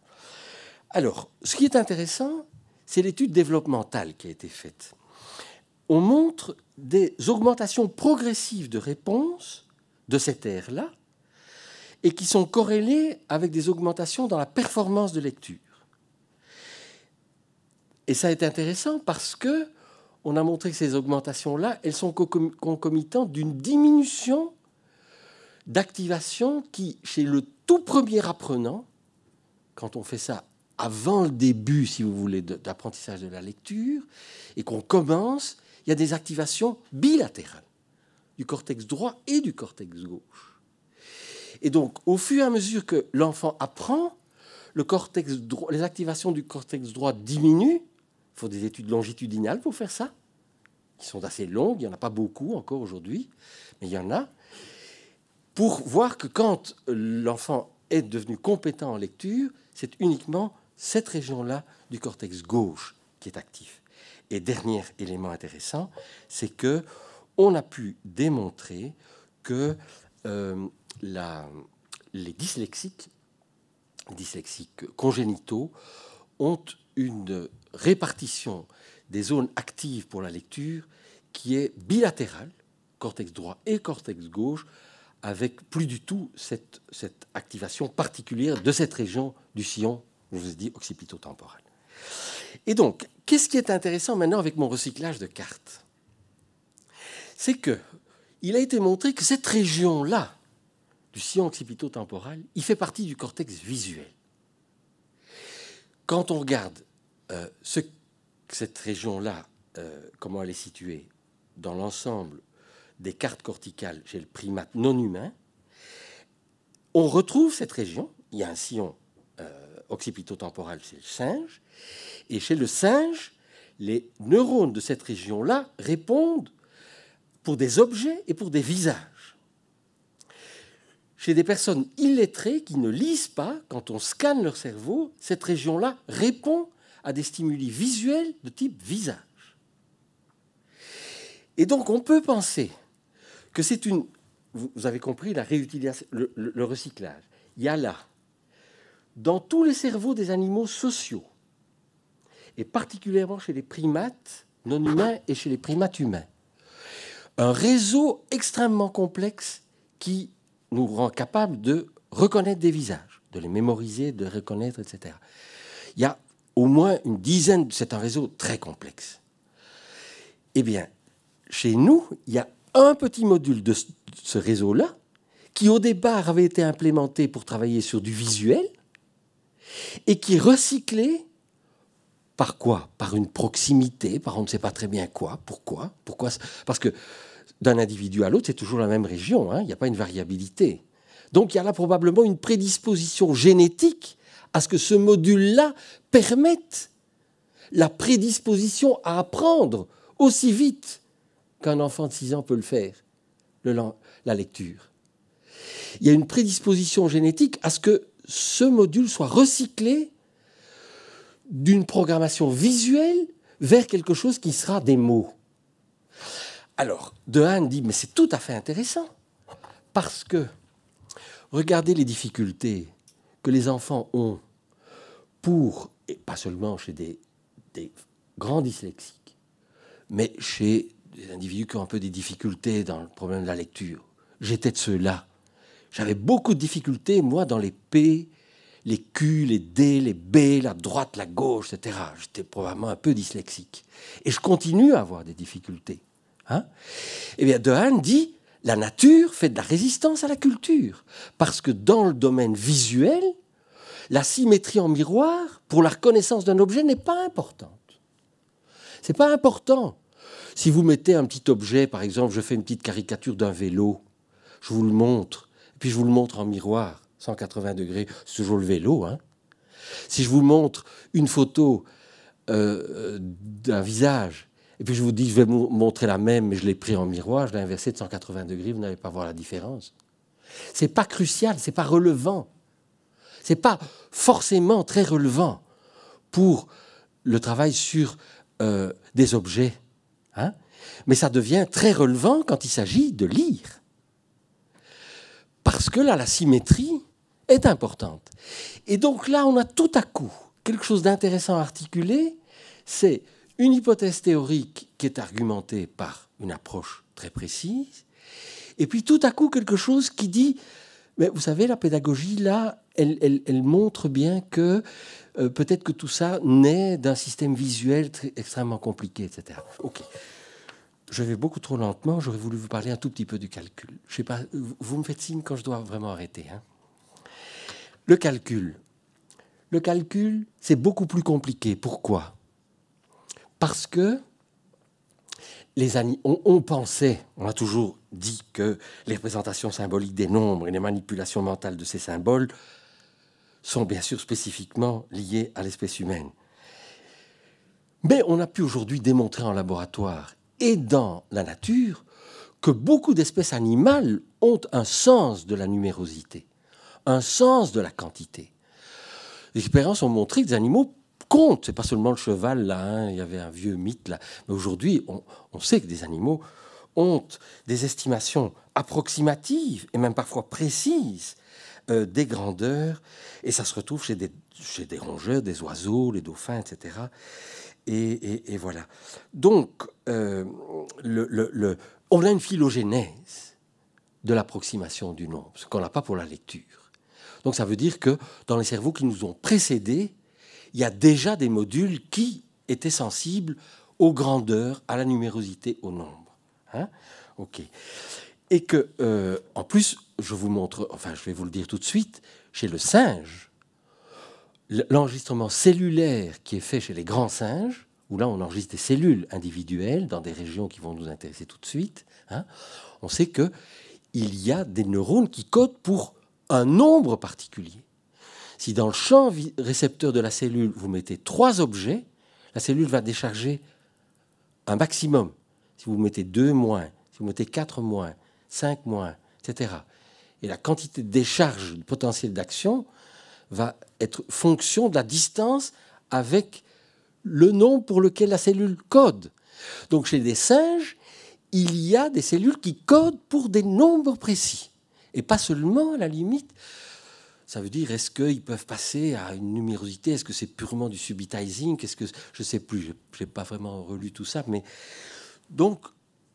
Alors, ce qui est intéressant, c'est l'étude développementale qui a été faite. On montre des augmentations progressives de réponses de cette ère-là, et qui sont corrélées avec des augmentations dans la performance de lecture. Et ça est intéressant parce que on a montré que ces augmentations-là, elles sont concomitantes d'une diminution d'activation qui, chez le tout premier apprenant, quand on fait ça avant le début, si vous voulez, d'apprentissage de la lecture, et qu'on commence, il y a des activations bilatérales du cortex droit et du cortex gauche. Et donc, au fur et à mesure que l'enfant apprend, le cortex les activations du cortex droit diminuent. Il faut des études longitudinales pour faire ça, qui sont assez longues. Il n'y en a pas beaucoup encore aujourd'hui, mais il y en a. Pour voir que quand euh, l'enfant est devenu compétent en lecture, c'est uniquement cette région-là du cortex gauche qui est active. Et dernier élément intéressant, c'est que on a pu démontrer que euh, les dyslexiques, dyslexiques congénitaux, ont une répartition des zones actives pour la lecture qui est bilatérale, cortex droit et cortex gauche, avec plus du tout cette, activation particulière de cette région du sillon, je vous ai dit, occipitotemporal. Et donc, qu'est-ce qui est intéressant maintenant avec mon recyclage de cartes C'est que il a été montré que cette région-là, du sillon occipito-temporal, il fait partie du cortex visuel. Quand on regarde euh, cette région-là, euh, comment elle est située dans l'ensemble des cartes corticales chez le primate non humain, on retrouve cette région. Il y a un sillon euh, occipito-temporal chez le singe. Et chez le singe, les neurones de cette région-là répondent pour des objets et pour des visages chez des personnes illettrées qui ne lisent pas, quand on scanne leur cerveau, cette région-là répond à des stimuli visuels de type visage. Et donc on peut penser que c'est une... Vous avez compris la réutilisation, le recyclage. Il y a là, dans tous les cerveaux des animaux sociaux, et particulièrement chez les primates non humains et chez les primates humains, un réseau extrêmement complexe qui nous rend capable de reconnaître des visages, de les mémoriser, de les reconnaître, etc. Il y a au moins une dizaine, c'est un réseau très complexe. Eh bien, chez nous, il y a un petit module de ce réseau-là qui au départ avait été implémenté pour travailler sur du visuel et qui est recyclé par quoi Par une proximité, par on ne sait pas très bien quoi, pourquoi, pourquoi Parce que d'un individu à l'autre, c'est toujours la même région, hein, il n'y a pas une variabilité. Donc il y a là probablement une prédisposition génétique à ce que ce module-là permette la prédisposition à apprendre aussi vite qu'un enfant de 6 ans peut le faire, la lecture. Il y a une prédisposition génétique à ce que ce module soit recyclé d'une programmation visuelle vers quelque chose qui sera des mots. Alors, Dehaene dit, mais c'est tout à fait intéressant, parce que regardez les difficultés que les enfants ont pour, et pas seulement chez des, des grands dyslexiques, mais chez des individus qui ont un peu des difficultés dans le problème de la lecture. J'étais de ceux-là. J'avais beaucoup de difficultés, moi, dans les P, les Q, les D, les B, la droite, la gauche, etc. J'étais probablement un peu dyslexique. Et je continue à avoir des difficultés. Hein. eh bien, Dehaene dit la nature fait de la résistance à la culture, parce que dans le domaine visuel, la symétrie en miroir pour la reconnaissance d'un objet n'est pas importante. C'est pas important. Si vous mettez un petit objet, par exemple, je fais une petite caricature d'un vélo, je vous le montre, puis je vous le montre en miroir, 180 degrés, c'est toujours le vélo. Hein si je vous montre une photo euh, euh, d'un visage et puis je vous dis, je vais vous montrer la même, mais je l'ai pris en miroir, je l'ai inversé de 180 degrés, vous n'allez pas voir la différence. C'est pas crucial, c'est pas relevant. C'est pas forcément très relevant pour le travail sur euh, des objets. Hein mais ça devient très relevant quand il s'agit de lire. Parce que là, la symétrie est importante. Et donc là, on a tout à coup quelque chose d'intéressant à articuler, c'est une hypothèse théorique qui est argumentée par une approche très précise, et puis tout à coup quelque chose qui dit, mais vous savez, la pédagogie, là, elle, montre bien que euh, peut-être que tout ça naît d'un système visuel extrêmement compliqué, etc. Ok. Je vais beaucoup trop lentement, j'aurais voulu vous parler un tout petit peu du calcul. Je sais pas, vous me faites signe quand je dois vraiment arrêter. Hein. Le calcul. Le calcul, c'est beaucoup plus compliqué. Pourquoi parce que les on, on, pensait, on a toujours dit que les représentations symboliques des nombres et les manipulations mentales de ces symboles sont bien sûr spécifiquement liées à l'espèce humaine. Mais on a pu aujourd'hui démontrer en laboratoire et dans la nature que beaucoup d'espèces animales ont un sens de la numérosité, un sens de la quantité. Les expériences ont montré que les animaux compte. C'est pas seulement le cheval, là. Hein. Il y avait un vieux mythe, là. Mais aujourd'hui, on, sait que des animaux ont des estimations approximatives et même parfois précises euh, des grandeurs, et ça se retrouve chez des, chez des rongeurs, des oiseaux, les dauphins, etc. Et, voilà. Donc, euh, on a une phylogénèse de l'approximation du nombre, ce qu'on n'a pas pour la lecture. Donc ça veut dire que dans les cerveaux qui nous ont précédés, il y a déjà des modules qui étaient sensibles aux grandeurs, à la numérosité, au nombre. Hein. ok. Et que, euh, en plus, je vous montre, enfin, je vais vous le dire tout de suite, chez le singe, l'enregistrement cellulaire qui est fait chez les grands singes, où là on enregistre des cellules individuelles dans des régions qui vont nous intéresser tout de suite, hein, on sait que il y a des neurones qui codent pour un nombre particulier. Si dans le champ récepteur de la cellule, vous mettez trois objets, la cellule va décharger un maximum. Si vous mettez deux moins, si vous mettez quatre moins, cinq moins, etc. Et la quantité de décharge, de potentiel d'action, va être fonction de la distance avec le nombre pour lequel la cellule code. Donc chez des singes, il y a des cellules qui codent pour des nombres précis, et pas seulement à la limite ça veut dire, est-ce qu'ils peuvent passer à une numérosité Est-ce que c'est purement du subitizing Qu'est-ce que je ne sais plus Je n'ai pas vraiment relu tout ça, mais donc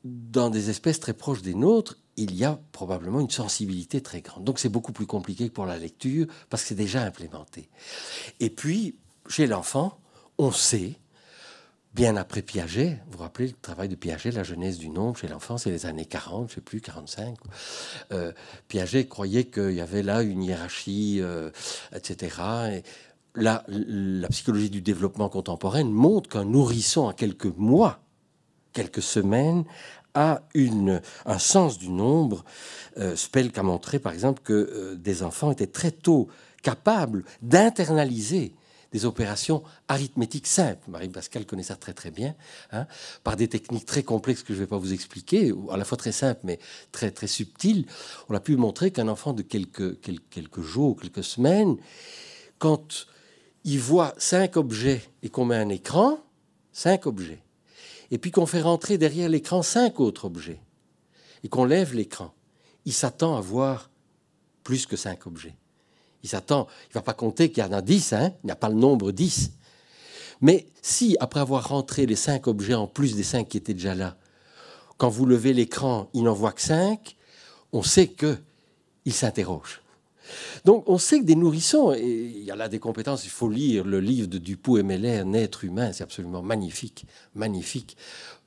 dans des espèces très proches des nôtres, il y a probablement une sensibilité très grande. Donc c'est beaucoup plus compliqué que pour la lecture parce que c'est déjà implémenté. Et puis chez l'enfant, on sait Bien après Piaget, vous vous rappelez le travail de Piaget, la jeunesse du nombre chez l'enfant, c'est les années 40, je ne sais plus, 45. Euh, Piaget croyait qu'il y avait là une hiérarchie, etc. Euh, et la, la psychologie du développement contemporaine montre qu'un nourrisson à quelques mois, quelques semaines, a une, un sens du nombre. Euh, a montré, par exemple, que euh, des enfants étaient très tôt capables d'internaliser des opérations arithmétiques simples. Marie-Pascal connaît ça très très bien, hein, par des techniques très complexes que je ne vais pas vous expliquer, à la fois très simples mais très très subtiles. On a pu montrer qu'un enfant de quelques, quelques, ou quelques semaines, quand il voit cinq objets et qu'on met un écran, cinq objets, et puis qu'on fait rentrer derrière l'écran cinq autres objets, et qu'on lève l'écran, il s'attend à voir plus que cinq objets. Il s'attend, il ne va pas compter qu'il y en a 10, hein. il n'y a pas le nombre 10. Mais si, après avoir rentré les 5 objets en plus des 5 qui étaient déjà là, quand vous levez l'écran, il n'en voit que 5, on sait qu'il s'interroge. Donc on sait que des nourrissons, et il y a là des compétences, il faut lire le livre de Dupoux et Meller, Naître humain, c'est absolument magnifique, magnifique.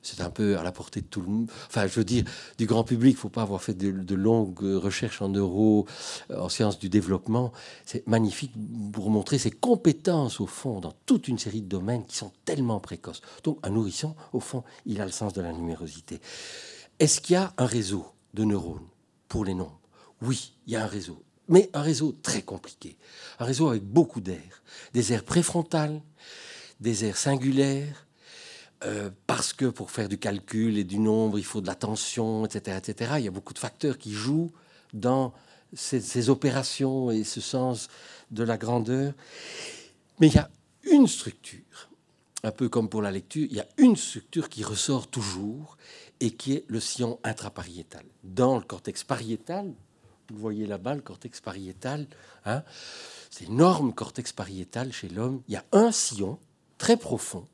C'est un peu à la portée de tout le monde. Enfin, je veux dire, du grand public, il ne faut pas avoir fait de, longues recherches en neuro, euh, en sciences du développement. C'est magnifique pour montrer ses compétences, au fond, dans toute une série de domaines qui sont tellement précoces. Donc, un nourrisson, au fond, il a le sens de la numérosité. Est-ce qu'il y a un réseau de neurones pour les nombres Oui, il y a un réseau mais un réseau très compliqué. Un réseau avec beaucoup d'air Des aires préfrontales, des aires singulaires, euh, parce que pour faire du calcul et du nombre, il faut de la tension, etc., etc. Il y a beaucoup de facteurs qui jouent dans ces, ces opérations et ce sens de la grandeur. Mais il y a une structure, un peu comme pour la lecture, il y a une structure qui ressort toujours et qui est le sillon intrapariétal. Dans le cortex pariétal, vous voyez là-bas, le cortex pariétal. Hein. C'est énorme cortex pariétal chez l'homme. Il y a un sillon très profond.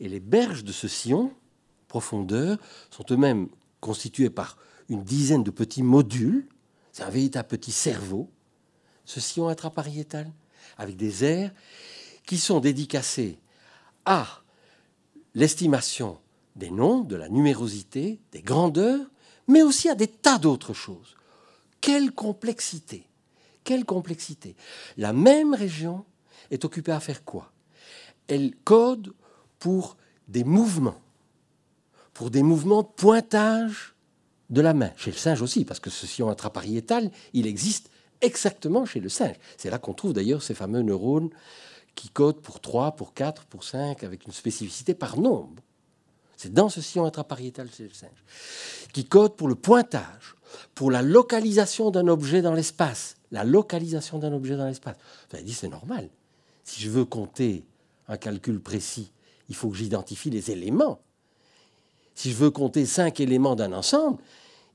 Et les berges de ce sillon, profondeur, sont eux-mêmes constituées par une dizaine de petits modules. C'est un véritable petit cerveau. Ce sillon intrapariétal, avec des airs, qui sont dédicacés à l'estimation des noms, de la numérosité, des grandeurs, mais aussi à des tas d'autres choses. Quelle complexité Quelle complexité La même région est occupée à faire quoi Elle code pour des mouvements, pour des mouvements de pointage de la main. Chez le singe aussi, parce que ce sillon intrapariétal, il existe exactement chez le singe. C'est là qu'on trouve d'ailleurs ces fameux neurones qui codent pour 3, pour 4, pour 5, avec une spécificité par nombre. C'est dans ce sillon intrapariétal chez le singe. Qui code pour le pointage pour la localisation d'un objet dans l'espace. La localisation d'un objet dans l'espace. Vous il dit c'est normal. Si je veux compter un calcul précis, il faut que j'identifie les éléments. Si je veux compter cinq éléments d'un ensemble,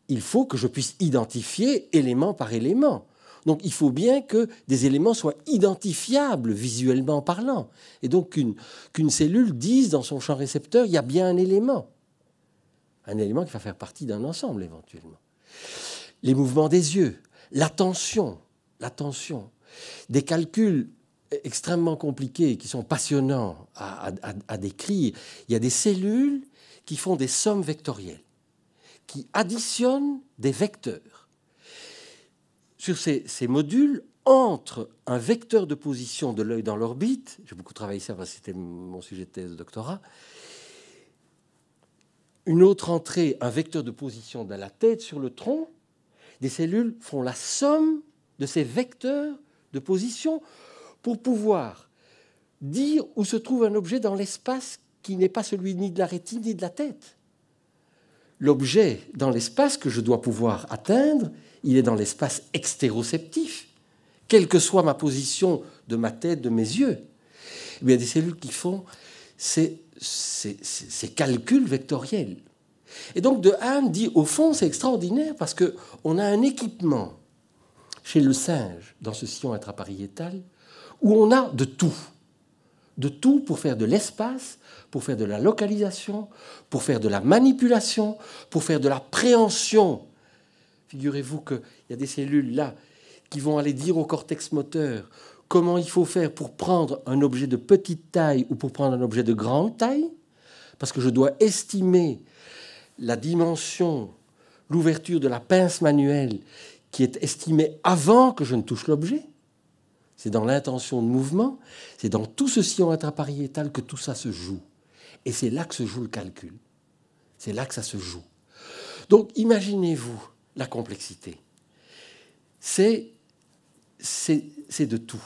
il faut que je puisse identifier élément par élément. Donc il faut bien que des éléments soient identifiables visuellement parlant. Et donc qu'une cellule dise dans son champ récepteur, il y a bien un élément. Un élément qui va faire partie d'un ensemble éventuellement les mouvements des yeux, l'attention, l'attention, des calculs extrêmement compliqués qui sont passionnants à, décrire. Il y a des cellules qui font des sommes vectorielles, qui additionnent des vecteurs. Sur ces, ces modules, entre un vecteur de position de l'œil dans l'orbite, j'ai beaucoup travaillé ça parce c'était mon sujet de thèse de doctorat, une autre entrée, un vecteur de position dans la tête sur le tronc, des cellules font la somme de ces vecteurs de position pour pouvoir dire où se trouve un objet dans l'espace qui n'est pas celui ni de la rétine ni de la tête. L'objet dans l'espace que je dois pouvoir atteindre, il est dans l'espace extéroceptif, quelle que soit ma position de ma tête, de mes yeux. y eh a des cellules qui font ces ces, calculs vectoriels. Et donc De Hahn dit, au fond, c'est extraordinaire parce qu'on a un équipement chez le singe, dans ce sillon intrapariétal, où on a de tout. De tout pour faire de l'espace, pour faire de la localisation, pour faire de la manipulation, pour faire de la préhension. Figurez-vous qu'il y a des cellules là qui vont aller dire au cortex moteur comment il faut faire pour prendre un objet de petite taille ou pour prendre un objet de grande taille, parce que je dois estimer la dimension, l'ouverture de la pince manuelle qui est estimée avant que je ne touche l'objet. C'est dans l'intention de mouvement, c'est dans tout ce sillon intrapariétal que tout ça se joue. Et c'est là que se joue le calcul. C'est là que ça se joue. Donc imaginez-vous la complexité. c'est, de tout.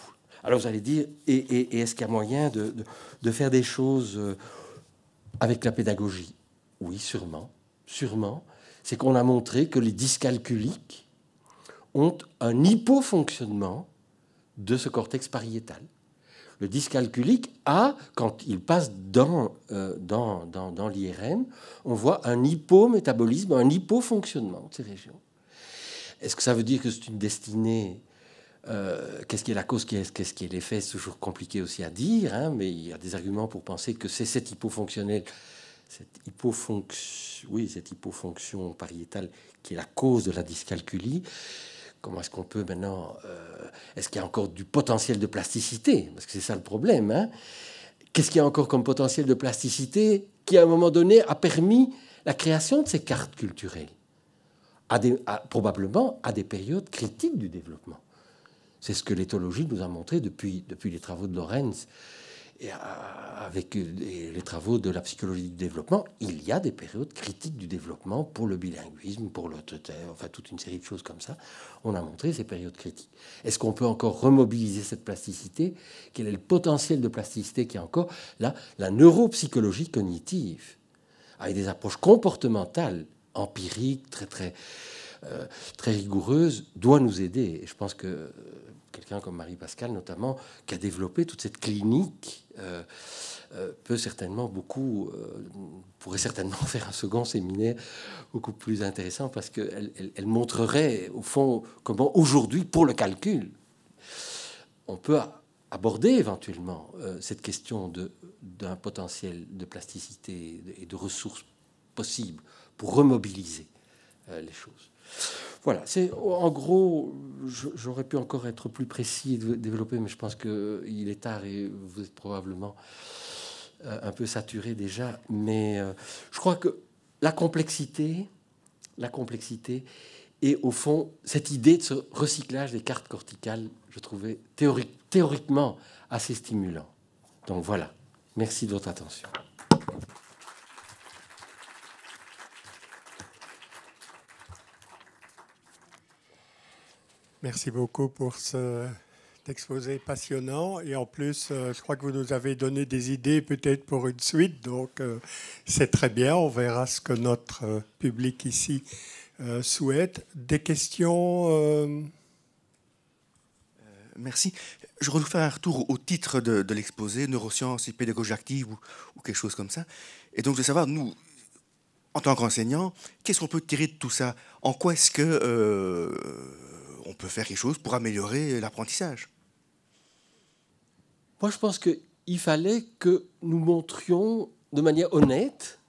Alors vous allez dire, et, est-ce qu'il y a moyen de, faire des choses euh, avec la pédagogie Oui, sûrement, sûrement. C'est qu'on a montré que les dyscalculiques ont un hypofonctionnement de ce cortex pariétal. Le dyscalculique a, quand il passe dans, euh, dans, dans l'IRM, on voit un hypométabolisme, un hypofonctionnement de ces régions. Est-ce que ça veut dire que c'est une destinée euh, qu'est-ce qui est la cause, qu'est-ce qui est, l'effet C'est toujours compliqué aussi à dire, hein, mais il y a des arguments pour penser que c'est cette cette hypofonction, oui, cette hypofonction pariétale qui est la cause de la dyscalculie. Comment est-ce qu'on peut maintenant euh, Est-ce qu'il y a encore du potentiel de plasticité Parce que c'est ça le problème. Hein. Qu'est-ce qu'il y a encore comme potentiel de plasticité qui, à un moment donné, a permis la création de ces cartes culturelles à, Probablement à des périodes critiques du développement. C'est ce que l'éthologie nous a montré depuis, depuis les travaux de Lorenz. Et euh, avec euh, les travaux de la psychologie du développement, il y a des périodes critiques du développement pour le bilinguisme, pour l'autre-terre, enfin toute une série de choses comme ça. On a montré ces périodes critiques. Est-ce qu'on peut encore remobiliser cette plasticité Quel est le potentiel de plasticité qui est encore là La neuropsychologie cognitive, avec des approches comportementales, empiriques, très, très, euh, très rigoureuses, doit nous aider. Et je pense que quelqu'un comme Marie Pascal notamment, qui a développé toute cette clinique, euh, euh, peut certainement beaucoup, euh, pourrait certainement faire un second séminaire beaucoup plus intéressant parce qu'elle montrerait au fond comment aujourd'hui, pour le calcul, on peut aborder éventuellement cette question d'un potentiel de plasticité et de ressources possibles pour remobiliser les choses. Voilà, c'est en gros, j'aurais pu encore être plus précis et développer, mais je pense qu'il est tard et vous êtes probablement euh, un peu saturé déjà. Mais euh, je crois que la complexité, la complexité, et au fond, cette idée de ce recyclage des cartes corticales, je trouvais théoriquement assez stimulant. Donc voilà, merci de votre attention. Merci beaucoup pour ce exposé passionnant et en plus, euh, je crois que vous nous avez donné des idées peut-être pour une suite, donc euh, c'est très bien, on verra ce que notre euh, public ici souhaite. Des questions Merci. Je faire un retour au titre de, l'exposé, neurosciences et pédagogie active ou, quelque chose comme ça. Et donc je veux savoir, nous, en tant qu'enseignants, qu'est-ce qu'on peut tirer de tout ça En quoi est-ce que peut faire quelque chose pour améliorer l'apprentissage. Moi, je pense qu'il fallait que nous montrions de manière honnête,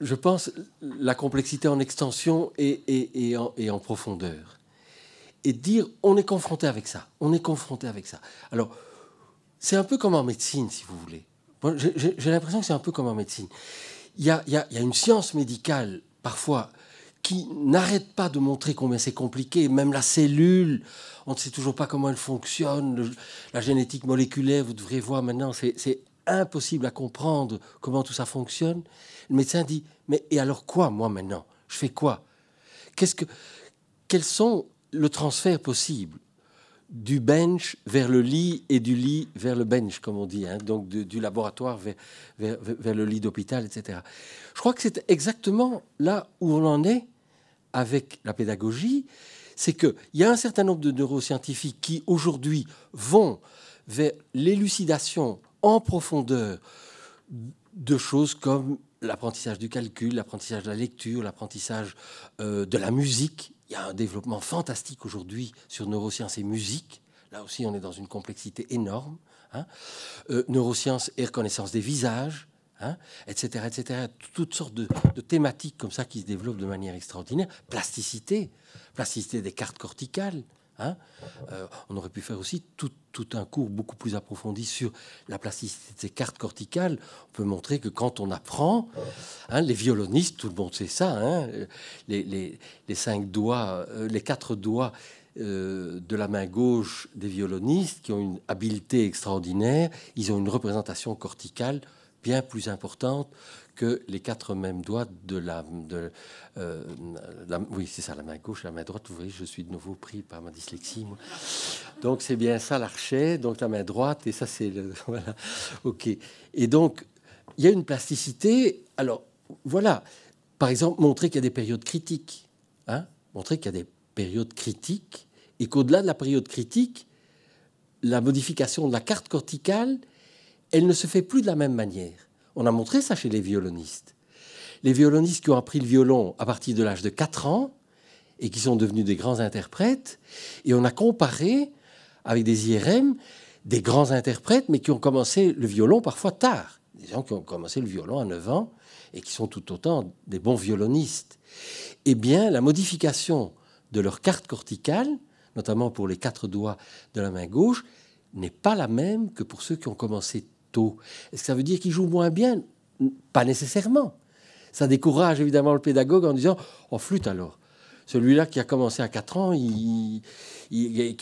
je pense, la complexité en extension et, et, en, profondeur. Et dire, on est confronté avec ça, on est confronté avec ça. Alors, c'est un peu comme en médecine, si vous voulez. J'ai l'impression que c'est un peu comme en médecine. il y a, une science médicale, parfois, qui n'arrête pas de montrer combien c'est compliqué. Même la cellule, on ne sait toujours pas comment elle fonctionne. la génétique moléculaire, vous devrez voir maintenant, c'est impossible à comprendre comment tout ça fonctionne. Le médecin dit, mais et alors quoi, moi, maintenant Je fais quoi Qu'est-ce que, Quels sont le transfert possible du bench vers le lit et du lit vers le bench, comme on dit, hein. donc du laboratoire vers, vers, vers le lit d'hôpital, etc. Je crois que c'est exactement là où on en est avec la pédagogie, c'est qu'il y a un certain nombre de neuroscientifiques qui aujourd'hui vont vers l'élucidation en profondeur de choses comme l'apprentissage du calcul, l'apprentissage de la lecture, l'apprentissage euh, de la musique. Il y a un développement fantastique aujourd'hui sur neurosciences et musique. Là aussi, on est dans une complexité énorme. Hein. Euh, neurosciences et reconnaissance des visages, etc., hein, etc. Toutes sortes de, thématiques comme ça qui se développent de manière extraordinaire. Plasticité, plasticité des cartes corticales. Hein. Euh, on aurait pu faire aussi tout, un cours beaucoup plus approfondi sur la plasticité des cartes corticales. On peut montrer que quand on apprend, hein, les violonistes, tout le monde sait ça, les, cinq doigts, euh, les quatre doigts euh, de la main gauche des violonistes qui ont une habileté extraordinaire, ils ont une représentation corticale bien plus importante que les quatre mêmes doigts de la, de, euh, oui c'est ça la main gauche la main droite vous voyez je suis de nouveau pris par ma dyslexie donc c'est bien ça l'archet donc la main droite et ça c'est voilà ok et donc il y a une plasticité alors voilà par exemple montrer qu'il y a des périodes critiques hein montrer qu'il y a des périodes critiques et qu'au-delà de la période critique la modification de la carte corticale elle ne se fait plus de la même manière. On a montré ça chez les violonistes. Les violonistes qui ont appris le violon à partir de l'âge de 4 ans et qui sont devenus des grands interprètes, et on a comparé avec des IRM des grands interprètes, mais qui ont commencé le violon parfois tard. Des gens qui ont commencé le violon à 9 ans et qui sont tout autant des bons violonistes. Eh bien, la modification de leur carte corticale, notamment pour les quatre doigts de la main gauche, n'est pas la même que pour ceux qui ont commencé est-ce que ça veut dire qu'il joue moins bien Pas nécessairement. Ça décourage évidemment le pédagogue en disant On oh, flûte alors. Celui-là qui a commencé à 4 ans, qui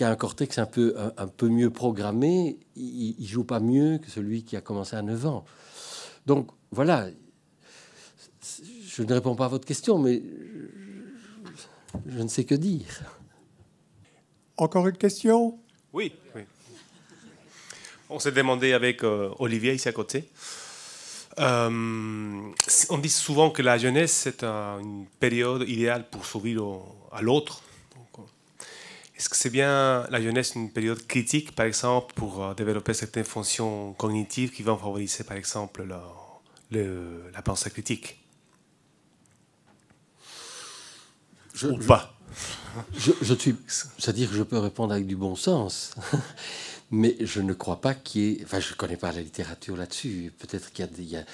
a un cortex un peu, mieux programmé, il, joue pas mieux que celui qui a commencé à 9 ans. Donc voilà, je ne réponds pas à votre question, mais je, je ne sais que dire. Encore une question Oui. oui. On s'est demandé avec euh, Olivier ici à côté. Euh, on dit souvent que la jeunesse, c'est une période idéale pour s'ouvrir à l'autre. Euh, est-ce que c'est bien la jeunesse une période critique, par exemple, pour développer certaines fonctions cognitives qui vont favoriser, par exemple, la, pensée critique je, Ou je, pas je, suis, C'est-à-dire que je peux répondre avec du bon sens mais je ne crois pas qu'il y ait. Enfin, je ne connais pas la littérature là-dessus. Peut-être qu'il y, a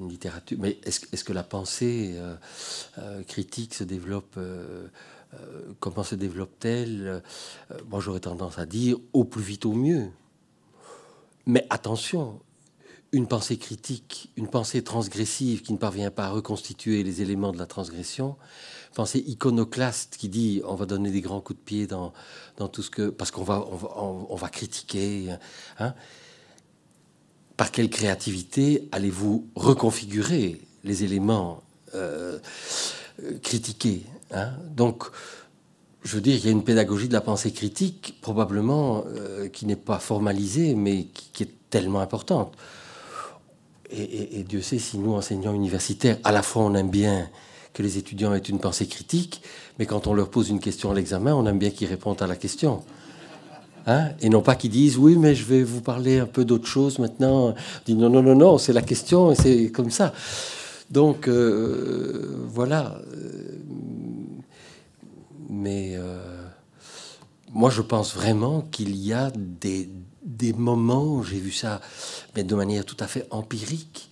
une littérature. Mais est-ce que la pensée euh, euh, critique se développe euh, Comment se développe-t-elle Moi, j'aurais tendance à dire au plus vite, au mieux. Mais attention, une pensée critique, une pensée transgressive qui ne parvient pas à reconstituer les éléments de la transgression, pensée iconoclaste qui dit on va donner des grands coups de pied dans, tout ce que. parce qu'on va, on va, critiquer. Hein. Par quelle créativité allez-vous reconfigurer les éléments euh, critiqués hein? Donc, je veux dire, il y a une pédagogie de la pensée critique, probablement, euh, qui n'est pas formalisée, mais qui, est tellement importante. Et, et, Dieu sait si nous, enseignants universitaires, à la fois on aime bien que les étudiants aient une pensée critique, mais quand on leur pose une question à l'examen, on aime bien qu'ils répondent à la question. Hein? et non pas qu'ils disent oui, mais je vais vous parler un peu d'autre chose maintenant. non, non, non, non, c'est la question, et c'est comme ça. Donc euh, voilà. Mais euh, moi, je pense vraiment qu'il y a des, des moments, j'ai vu ça, mais de manière tout à fait empirique,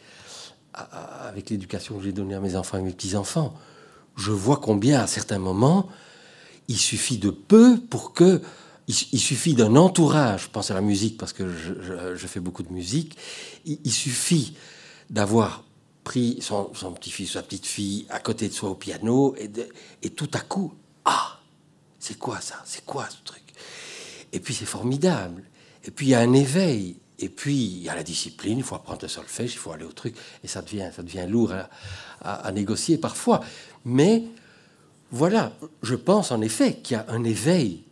avec l'éducation que j'ai donnée à mes enfants et mes petits-enfants, je vois combien à certains moments, il suffit de peu pour que... Il, suffit d'un entourage, je pense à la musique parce que je, fais beaucoup de musique, il, suffit d'avoir pris son, petit-fils, sa petite-fille à côté de soi au piano et, et tout à coup, ah, c'est quoi ça C'est quoi ce truc Et puis c'est formidable. Et puis il y a un éveil. Et puis, il y a la discipline, il faut apprendre le solfège, il faut aller au truc, et ça devient, ça devient lourd à, négocier parfois. Mais voilà, je pense en effet qu'il y a un éveil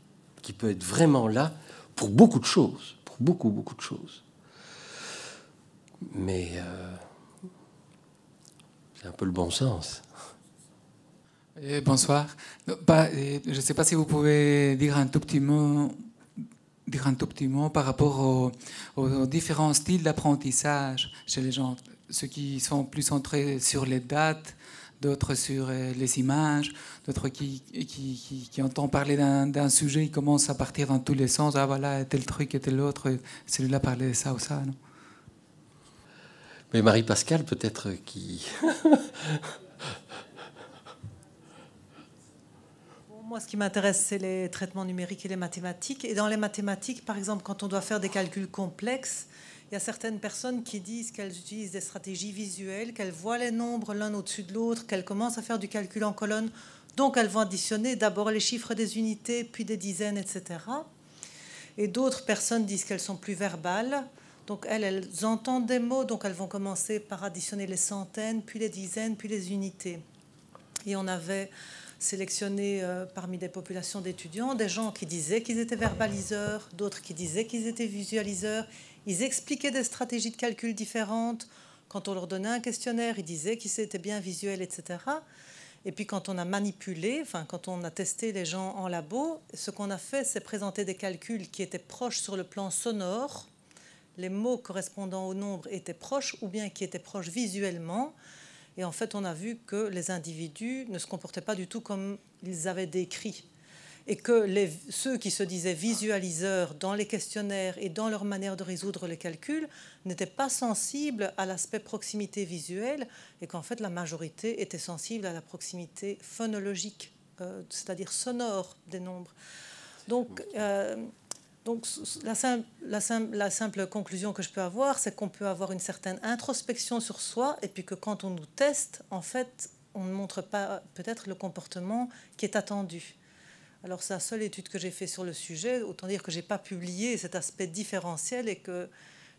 qui peut être vraiment là pour beaucoup de choses, pour beaucoup, beaucoup de choses. Mais euh, c'est un peu le bon sens. Eh, bonsoir. Eh, je ne sais pas si vous pouvez dire un tout petit mot dire un tout petit mot par rapport aux, différents styles d'apprentissage chez les gens Ceux qui sont plus centrés sur les dates, d'autres sur euh, les images, d'autres qui, qui, qui, entendent parler d'un sujet, ils commencent à partir dans tous les sens. Ah voilà, tel truc tel autre, celui-là parlait de ça ou ça. Mais marie pascal peut-être qui. Moi, ce qui m'intéresse, c'est les traitements numériques et les mathématiques. Et dans les mathématiques, par exemple, quand on doit faire des calculs complexes, il y a certaines personnes qui disent qu'elles utilisent des stratégies visuelles, qu'elles voient les nombres l'un au-dessus de l'autre, qu'elles commencent à faire du calcul en colonne. Donc, elles vont additionner d'abord les chiffres des unités, puis des dizaines, etc. Et d'autres personnes disent qu'elles sont plus verbales. Donc, elles, elles entendent des mots, donc elles vont commencer par additionner les centaines, puis les dizaines, puis les unités. Et on avait sélectionnés euh, parmi des populations d'étudiants des gens qui disaient qu'ils étaient verbaliseurs, d'autres qui disaient qu'ils étaient visualiseurs. Ils expliquaient des stratégies de calcul différentes. Quand on leur donnait un questionnaire, ils disaient qu'ils étaient bien visuels, etc. Et puis quand on a manipulé, quand on a testé les gens en labo, ce qu'on a fait, c'est présenter des calculs qui étaient proches sur le plan sonore, les mots correspondant au nombre étaient proches ou bien qui étaient proches visuellement. Et en fait, on a vu que les individus ne se comportaient pas du tout comme ils avaient décrit. Et que les, ceux qui se disaient visualiseurs dans les questionnaires et dans leur manière de résoudre les calculs n'étaient pas sensibles à l'aspect proximité visuelle et qu'en fait la majorité était sensible à la proximité phonologique, euh, c'est-à-dire sonore des nombres. Donc, euh, donc la simple, conclusion que je peux avoir, c'est qu'on peut avoir une certaine introspection sur soi, et puis que quand on nous teste, en fait, on ne montre pas peut-être le comportement qui est attendu. Alors c'est la seule étude que j'ai faite sur le sujet, autant dire que je n'ai pas publié cet aspect différentiel et que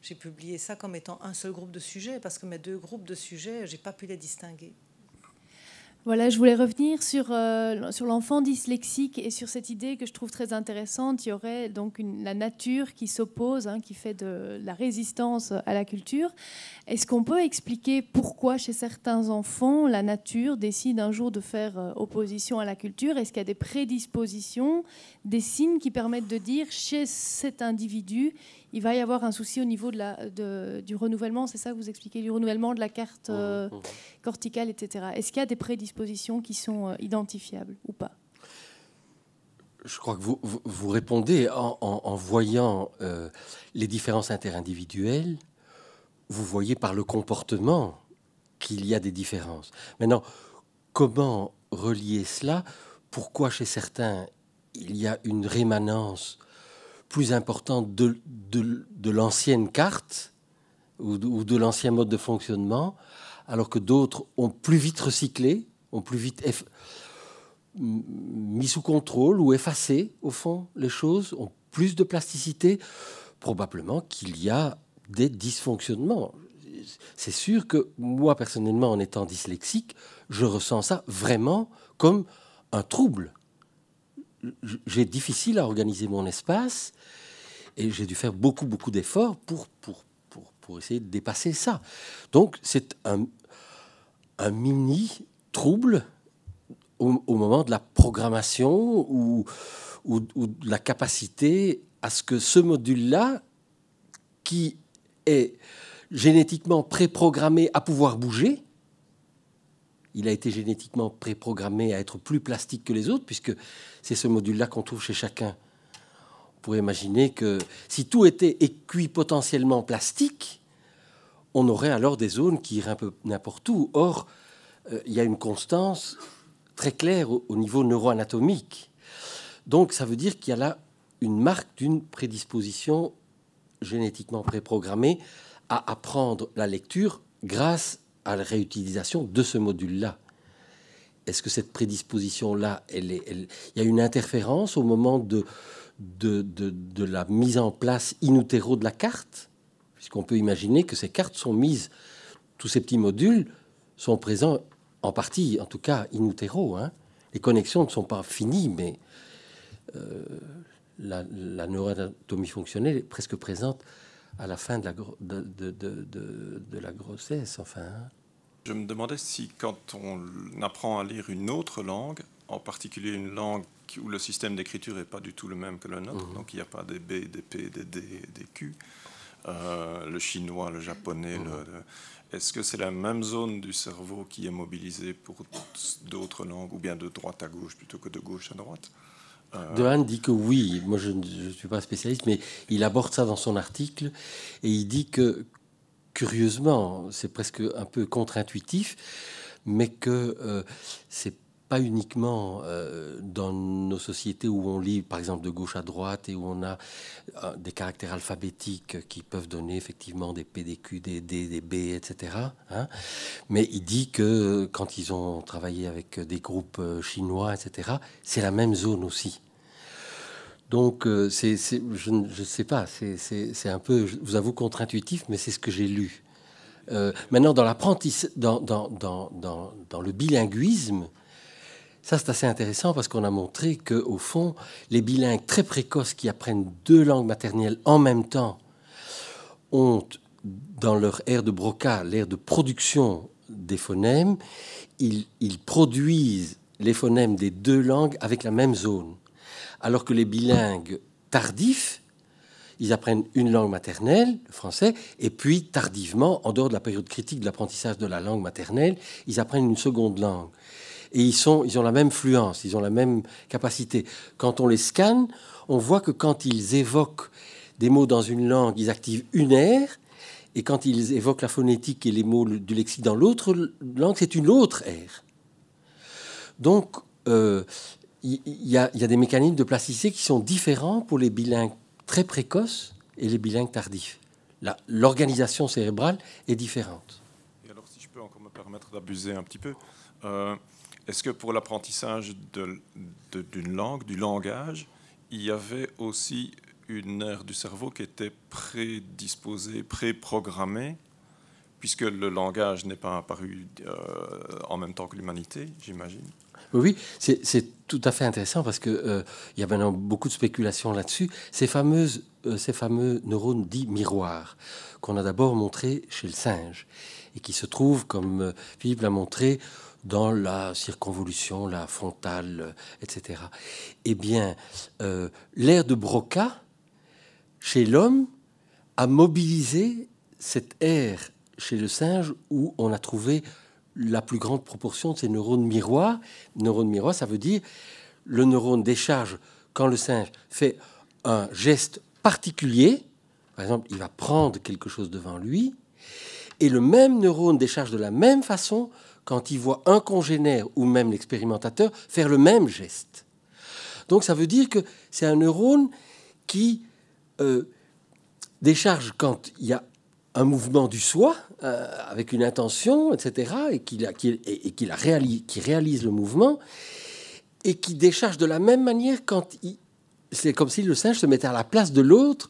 j'ai publié ça comme étant un seul groupe de sujets, parce que mes deux groupes de sujets, je n'ai pas pu les distinguer. Voilà, je voulais revenir sur, euh, sur l'enfant dyslexique et sur cette idée que je trouve très intéressante. Il y aurait donc la nature qui s'oppose, hein, qui fait de la résistance à la culture. Est-ce qu'on peut expliquer pourquoi chez certains enfants la nature décide un jour de faire euh, opposition à la culture Est-ce qu'il y a des prédispositions, des signes qui permettent de dire chez cet individu, il va y avoir un souci au niveau du renouvellement, c'est ça que vous expliquez, du renouvellement de la carte euh, corticale, etc. Est-ce qu'il y a des prédispositions qui sont euh, identifiables ou pas je crois que vous, répondez en, voyant euh, les différences interindividuelles, vous voyez par le comportement qu'il y a des différences. Maintenant, comment relier cela Pourquoi chez certains il y a une rémanence plus importante de, de, l'ancienne carte ou de, ou de l'ancien mode de fonctionnement, alors que d'autres ont plus vite recyclé, ont plus vite mis sous contrôle ou effacé, au fond, les choses, ont plus de plasticité, probablement qu'il y a des dysfonctionnements. C'est sûr que moi, personnellement, en étant dyslexique, je ressens ça vraiment comme un trouble j'ai difficile à organiser mon espace et j'ai dû faire beaucoup, beaucoup d'efforts pour, pour, pour, pour, essayer de dépasser ça. Donc, c'est un, un mini trouble au, moment de la programmation ou, ou, ou de la capacité à ce que ce module-là, qui est génétiquement préprogrammé à pouvoir bouger, il a été génétiquement préprogrammé à être plus plastique que les autres, puisque c'est ce module-là qu'on trouve chez chacun. On pourrait imaginer que si tout était équipotentiellement plastique, on aurait alors des zones qui iraient un peu n'importe où. Or, euh, il y a une constance très claire au, niveau neuroanatomique. Donc, ça veut dire qu'il y a là une marque d'une prédisposition génétiquement préprogrammée à apprendre la lecture grâce à la réutilisation de ce module-là. Est-ce que cette prédisposition-là, elle est, elle... il y a une interférence au moment de, de, de, la mise en place in utero de la carte Puisqu'on peut imaginer que ces cartes sont mises, tous ces petits modules sont présents en partie, en tout cas in utero. Hein. Les connexions ne sont pas finies, mais euh, la, la, neuroanatomie fonctionnelle est presque présente à la fin de la, de, la grossesse. Enfin. Hein. Je me demandais si quand on apprend à lire une autre langue, en particulier une langue où le système d'écriture n'est pas du tout le même que le nôtre, mhm. donc il n'y a pas des B, des P, des D, des Q, euh, le chinois, le japonais, mhm. est-ce que c'est la même zone du cerveau qui est mobilisée pour d'autres langues, ou bien de droite à gauche plutôt que de gauche à droite Dehan dit que oui, moi je ne suis pas spécialiste, mais il aborde ça dans son article et il dit que, curieusement, c'est presque un peu contre-intuitif, mais que euh, c'est pas uniquement euh, dans nos sociétés où on lit, par exemple, de gauche à droite et où on a euh, des caractères alphabétiques qui peuvent donner effectivement des P, des Q, des D, des B, etc. Hein. Mais il dit que quand ils ont travaillé avec des groupes euh, chinois, etc., c'est la même zone aussi. Donc, je ne sais pas, c'est un peu, je vous avoue, contre-intuitif, mais c'est ce que j'ai lu. maintenant, dans, dans, dans, dans, le bilinguisme, ça, c'est assez intéressant parce qu'on a montré que, au fond, les bilingues très précoces qui apprennent deux langues maternelles en même temps ont, dans leur aire de Broca, l'aire de production des phonèmes, ils, ils produisent les phonèmes des deux langues avec la même zone. Alors que les bilingues tardifs, ils apprennent une langue maternelle, le français, et puis tardivement, en dehors de la période critique de l'apprentissage de la langue maternelle, ils apprennent une seconde langue et ils, sont, ils ont la même fluence, ils ont la même capacité. Quand on les scanne, on voit que quand ils évoquent des mots dans une langue, ils activent une aire, et quand ils évoquent la phonétique et les mots du lexique dans l'autre langue, c'est une autre aire. Donc, il euh, y, a, des mécanismes de plasticité qui sont différents pour les bilingues très précoces et les bilingues tardifs. L'organisation cérébrale est différente. Et alors, si je peux encore me permettre d'abuser un petit peu, euh, est-ce que pour l'apprentissage d'une langue, du langage, il y avait aussi une aire du cerveau qui était prédisposée, préprogrammée, puisque le langage n'est pas apparu euh, en même temps que l'humanité, j'imagine oui, c'est tout à fait intéressant parce qu'il euh, y a maintenant beaucoup de spéculations là-dessus. Ces fameuses euh, ces fameux neurones dits miroirs, qu'on a d'abord montrés chez le singe, et qui se trouvent, comme euh, Philippe l'a montré, dans la circonvolution, la frontale, euh, etc. Eh bien, l'air de Broca, chez l'homme, a mobilisé cette aire chez le singe où on a trouvé la plus grande proportion de ces neurones miroirs. Neurones miroirs, ça veut dire le neurone décharge quand le singe fait un geste particulier, par exemple, il va prendre quelque chose devant lui, et le même neurone décharge de la même façon quand il voit un congénère ou même l'expérimentateur faire le même geste. Donc ça veut dire que c'est un neurone qui euh, décharge quand il y a un mouvement du soi, euh, avec une intention, etc., et, et, qui réalise le mouvement, et qui décharge de la même manière quand il, c'est comme si le singe se mettait à la place de l'autre,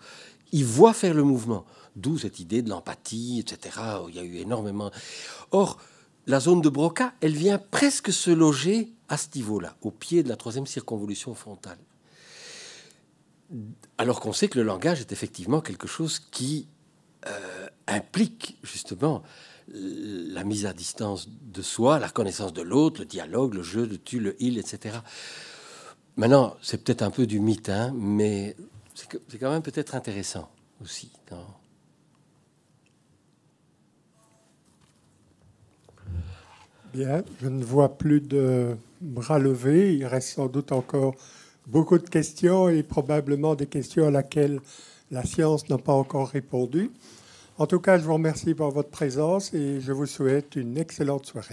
il voit faire le mouvement. D'où cette idée de l'empathie, etc. Il y a eu énormément. Or, la zone de Broca, elle vient presque se loger à ce niveau-là, au pied de la troisième circonvolution frontale. Alors qu'on sait que le langage est effectivement quelque chose qui euh, implique justement la mise à distance de soi, la connaissance de l'autre, le dialogue, le jeu, de tu, le il, etc. Maintenant, c'est peut-être un peu du mythe, hein, mais c'est quand même peut-être intéressant aussi. Bien, je ne vois plus de bras levés. Il reste sans doute encore beaucoup de questions et probablement des questions à laquelle la science n'a pas encore répondu. En tout cas, je vous remercie pour votre présence et je vous souhaite une excellente soirée.